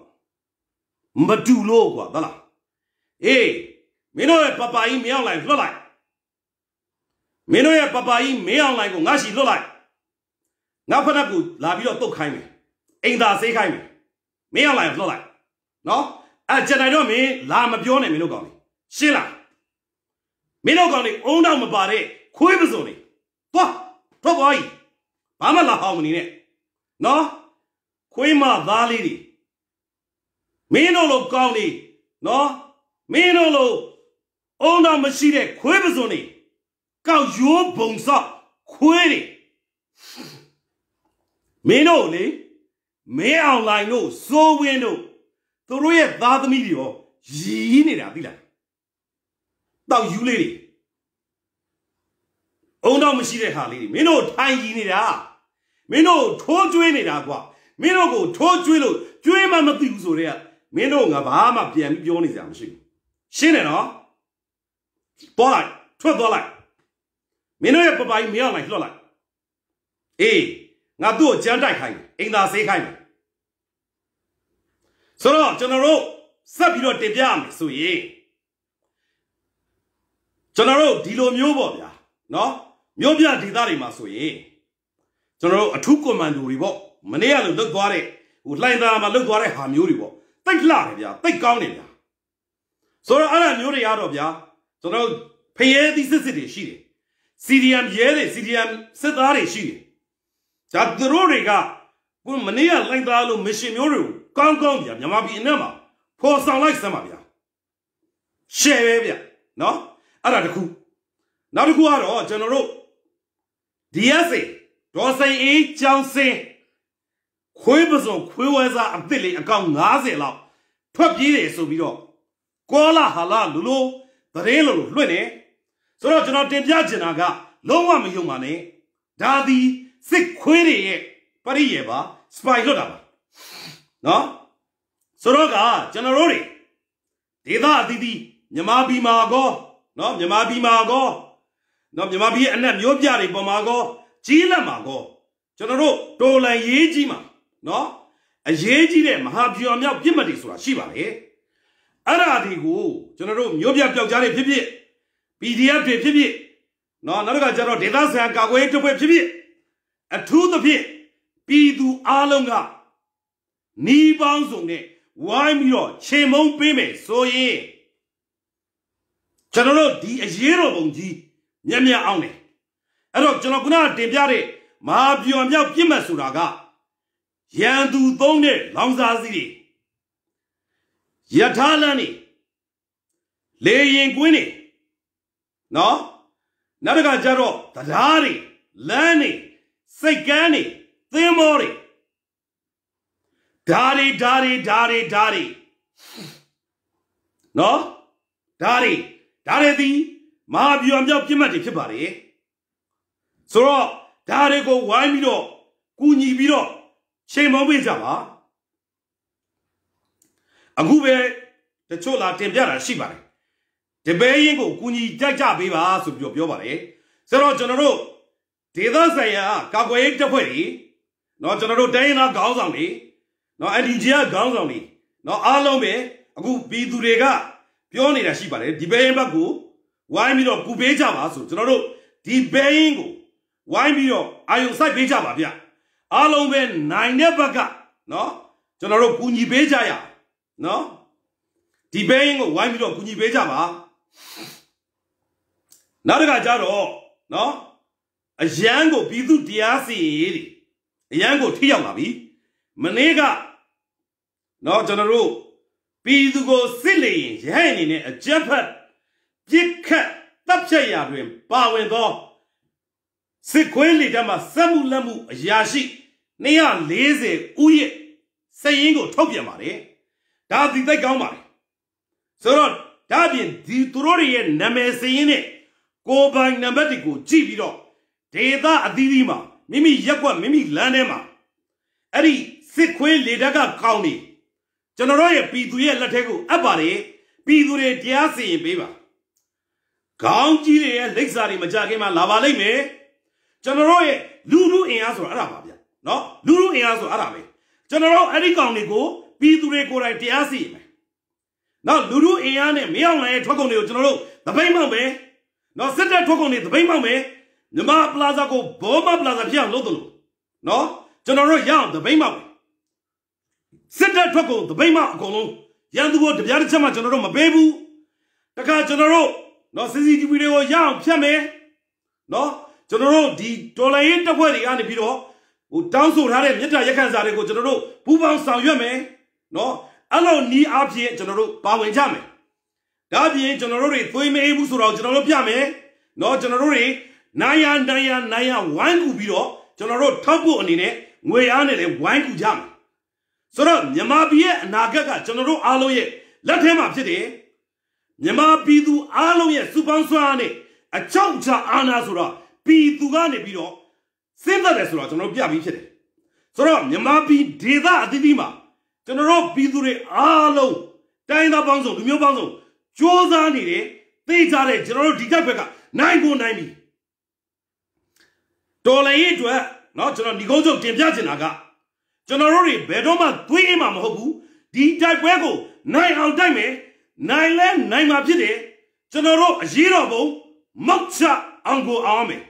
မတူလို့ကွာသလားအေးမင်းတို့ရဲ့ပပာကြီးမရောက်နိုင်လွတ်လိုက်မင်းတို့ရဲ့ပပာကြီးမင်းအောင်နိုင်ကိုငါရှိလွတ်လိုက်ငါဖက်နှက်ကူလာပြီးတော့တုတ်ခိုင်းမယ်အိမ်သာဆေးခိုင်းမယ်မင်းရလိုက်လှုပ်လိုက်နော်အဲကျန်တိုင်းတော့မင်းလာမပြောနဲ့မင်းတို့ကောင်လေးရှင်းလားမင်းတို့ကောင်လေးအုံတော့မပါတဲ့ခွေးပစုံလေးသွားထွက်သွားကြီးဘာမှလာဟောင်းမနေနဲ့နော်ခွေးမသားလေးတွေမင်းတို့လိုကောင်းနေနော်မင်းတို့လိုအုံတော့မရှိတဲ့ခွေးပစုံတွေကောက်ရိုးဘုံဆော့ခွေးတွေမင်းတို့လေမင်းအောင်လိုင်တို့ဇိုးဝင်းတို့သူတို့ရဲ့သားသမီးတွေရောရီးနေတာသိလားတောက်ယူလေးတွေအုံတော့မရှိတဲ့ဟာလေးတွေမင်းတို့ထိုင်ကြီးနေတာမင်းတို့ထိုးကျွေးနေတာကွာမင်းတို့ကိုထိုးကျွေးလို့ကျွေးမှမသိဘူးဆိုတော့မင်းတို့ငါဘာမှပြန်ပြီးပြောနေစရာမရှိဘူးရှင်းတယ်နော်ပေါ်လိုက်ထွက်သွားလိုက်မင်းတို့ရဲ့ပပိုင်မရောက်လိုက်လှော့လိုက်အေးငါသူ့ကိုကြမ်းတိုက်ခိုင်းတယ်အင်သာဆေးခိုင်းတယ်ဆိုတော့ကျွန်တော်တို့ဆက်ပြီးတော့တင်ပြရမယ်ဆိုရင်ကျွန်တော်တို့ဒီလိုမျိုးပေါ့ဗျာနော်မြို့ပြဒေသတွေမှာဆိုရင်ကျွန်တော်တို့အထူးကွန်မန်ဒိုတွေပေါ့မနေ့ကလို့လုတ်သွားတဲ့ဟိုလှိုင်သာမှာလုတ်သွားတဲ့ဟာမျိုးတွေပေါ့တိတ်လှတယ်ဗျာတိတ်ကောင်းတယ်ဗျာဆိုတော့အဲ့ဒါမျိုးတွေရတော့ဗျာကျွန်တော်ဖျဲသီးစစ်စစ်တွေရှိတယ် CDM ရဲတွေ CDM စစ်သားတွေရှိတယ်ဒါသူတို့တွေကကိုမနေ့ကလိုက်သားလို့မရှင်မျိုးတွေကိုကောင်းကောင်းဗျာမြန်မာပြည်အနှံ့မှာပေါ်ဆောင်လိုက်စမ်းပါဗျာရှယ်ပဲဗျာနော်အဲ့ဒါတခုနောက်တစ်ခုကတော့ကျွန်တော်တို့ DSA ဒေါ်စိန်အေးကျောင်းစင်းခွေးပစုံခွေးဝဲစားအသစ်လေးအကောင်90လောက်ထွက်ပြေးတယ်ဆိုပြီးတော့ကောလာဟာလာလူလိုသတင်းလိုလိုလွှင့်နေဆိုတော့ကျွန်တော်တင်ပြချင်တာကလုံးဝမယုံပါနဲ့ဒါသည်စစ်ခွေးတွေရဲ့ပရိယေပါစပိုင်လွတ်တာပါနော်ဆိုတော့ကကျွန်တော်တို့တွေဒေသအသီးသီးမြမပြည်မှာကောနော်မြမပြည်မှာကောနော်မြမပြည်ရဲ့အနက်မျိုးပြတွေပေါ်မှာကောကြီးလက်မှာကောကျွန်တော်တို့တော်လန်ရေးကြီးမှာနော်အရေးကြီးတဲ့မဟာပြူအမြောက်ပြစ်မှတ်တွေဆိုတာရှိပါလေအဲ့ဒါတွေကိုကျွန်တော်တို့မျိုးပြပျောက်ကြားတွေဖြစ်ဖြစ် PDF တွေဖြစ်ဖြစ်နော်နောက်တစ်ခါကျတော့ဒေသဆရာကာကွယ်ရေးတပ်ဖွဲ့ဖြစ်ဖြစ်အထူးသဖြင့်ပြည်သူအလုံးကနှီးပေါင်းစုံနဲ့ဝိုင်းပြီးတော့ချိန်မုံပေးမယ်ဆိုရင်ကျွန်တော်တို့ဒီအရေးတော်ပုံကြီးမြတ်မြတ်အောင်လေအဲ့တော့ကျွန်တော်ခုနတင်ပြတဲ့မဟာပြွန်မြောက်ပြစ်မှတ်ဆိုတာကရန်သူသုံးတဲ့လောင်စာစီတွေယထာလန်းနေလေရင်ကွင်းနေနော်နောက်တစ်ခါကျတော့တရားတွေလမ်းနေစိတ်ကန်းတွေသင်းမောတွေဓာရီဓာရီဓာရီဓာရီနော်ဓာရီဓာရီသည်မဟာဗျူဟာမြောက်ပြစ်မှတ်တွေဖြစ်ပါတယ်ဆိုတော့ဓာရီကိုဝိုင်းပြီးတော့ကူညီပြီးတော့ချိန်မောပေးကြပါအခုပဲတချို့လာတင်ပြတာရှိပါတယ်တပည့်ရင်ကိုကူညီကြကြပေးပါဆိုပြီးတော့ပြောပါတယ်ဆိုတော့ကျွန်တော်တို့ဒေသဆိုင်ရာကာကွယ်ရေးတပ်ဖွဲ့တွေနော်ကျွန်တော်တို့တိုင်းရင်းသားခေါင်းဆောင်တွေနော်အန်ဒီဂျီကခေါင်းဆောင်တွေနော်အားလုံးပဲအခုပြည်သူတွေကပြောနေတာရှိပါတယ်ဒီဘဲရင်ဘက်ကိုဝိုင်းပြီးတော့ပူပေးကြပါဆိုကျွန်တော်တို့ဒီဘဲရင်ကိုဝိုင်းပြီးတော့အာယုံစိုက်ပေးကြပါဗျအားလုံးပဲနိုင်တဲ့ဘက်ကနော်ကျွန်တော်တို့ကူညီပေးကြရနော်ဒီဘဲရင်ကိုဝိုင်းပြီးတော့ကူညီပေးကြပါနောက်တစ်ခါကျတော့နော်အရန်ကိုပြည်သူတရားစီရေးတွေအရန်ကိုထိရောက်လာပြီမနေ့ကနော်ကျွန်တော်တို့ပြည်သူကိုစစ်လေရင်ရဟန်းအနေနဲ့အကြက်ဖက်ပြစ်ခတ်တပ်ဖြတ်ရာတွင် ပါဝင်သောစစ်ခွေးလေတပ်မှစက်မှုလက်မှု အရာရှိ240ဦးရဲ့စည်ရင်းကိုထုတ်ပြန်ပါတယ်ဒါဒီသိကောင်းပါတယ်ဆိုတော့ဒါပြင်ဒီသူတို့ရဲ့နာမည်စည်ရင်းနဲ့ကိုယ်ပိုင်နံပါတ်တွေကိုကြည့်ပြီးတော့ဒေသအသီးသီးမှာမိမိရက်ွက်မိမိလမ်းထဲမှာအဲ့ဒီစစ်ခွေးလေတက်ကကောင်းနေကျွန်တော်တို့ရဲ့ပြည်သူရဲ့လက်ထဲကို အပ်ပါတယ်ပြည်သူတွေတရားစီရင်ပေးပါခေါင်းကြီးတွေရဲ့လိပ်စာတွေမကြခင်မှာလာပါလိမ့်မယ်ကျွန်တော်တို့ရဲ့လူလူအင်အားဆိုတာအဲ့ဒါပါဗျနော်လူလူအင်အားဆိုတာအဲ့ဒါပဲကျွန်တော်တို့အဲ့ဒီကောင်တွေကိုပြည်သူတွေကိုယ်တိုင်တရားစီရင်မယ်နော်လူလူအင်အားနဲ့မရောက်နိုင်ထွက်ကုန်တွေကိုကျွန်တော်တို့သပိတ်မောက်မယ်နော်စစ်တပ်ထွက်ကုန်တွေသပိတ်မောက်မယ်မြမပလာဇာကိုဘောမပလာဇာဖြစ်အောင်လုပ်တယ်လို့နော်ကျွန်တော်တို့ရအောင်တပိမ့်မောက်စစ်တပ်ထွက်ကုန်တပိမ့်မောက်အကုန်လုံးရန်သူကိုတပြားတစ်ချက်မှကျွန်တော်တို့မပေးဘူးတခါကျွန်တော်တို့နော် CCTV တွေကိုရအောင်ဖြတ်မယ်နော်ကျွန်တော်တို့ဒီဒေါ်လာရင်းတက်ဖွဲ့တွေကနေပြီးတော့ဟိုတောင်းဆိုထားတဲ့မြစ်တာရက်ခန့်စာတွေကိုကျွန်တော်တို့ပူးပေါင်းဆောင်ရွက်မယ်နော်အဲ့လိုနီးအားဖြင့်ကျွန်တော်တို့ပါဝင်ကြမယ်ဒါပြင်ကျွန်တော်တို့တွေသွေးမအေးဘူးဆိုတော့ကျွန်တော်တို့ပြမယ်နော်ကျွန်တော်တို့တွေနာယာနာယာနာယာဝိုင်းကူပြီးတော့ကျွန်တော်တို့ထောက်ဖို့အနေနဲ့ငွေအားနဲ့လည်းဝိုင်းကူကြမယ်ဆိုတော့မြန်မာပြည်ရဲ့အနာဂတ်ကကျွန်တော်တို့အားလုံးရဲ့လက်ထဲမှာဖြစ်တယ်မြန်မာပြည်သူအားလုံးရဲ့စူပန်းဆွာနဲ့အကြောက်ကြအာနာဆိုတော့ပြည်သူကနေပြီးတော့စဉ်းသက်တယ်ဆိုတော့ကျွန်တော်ပြပြီးဖြစ်တယ်ဆိုတော့မြန်မာပြည်ဒေသအသီးသီးမှာကျွန်တော်တို့ပြည်သူတွေအားလုံးတိုင်းသားပေါင်းစုံလူမျိုးပေါင်းစုံစ조사နေတယ်သိကြတယ်ကျွန်တော်တို့ဒီကဘက်ကနိုင်ကိုနိုင်ပြီဒေါ်လာရေးအတွက်နော်ကျွန်တော်ညီကုန်းချုပ်တင်ပြချင်တာကကျွန်တော်တို့တွေဘယ်တော့မှသွေးအိမ်မှာမဟုတ်ဘူးဒီတိုက်ပွဲကိုနိုင်အောင်တိုက်မယ်နိုင်လဲနိုင်မှာဖြစ်တယ်ကျွန်တော်တို့အရေးတော်ပုံမောက်ချအောင်ကိုအောင်မယ်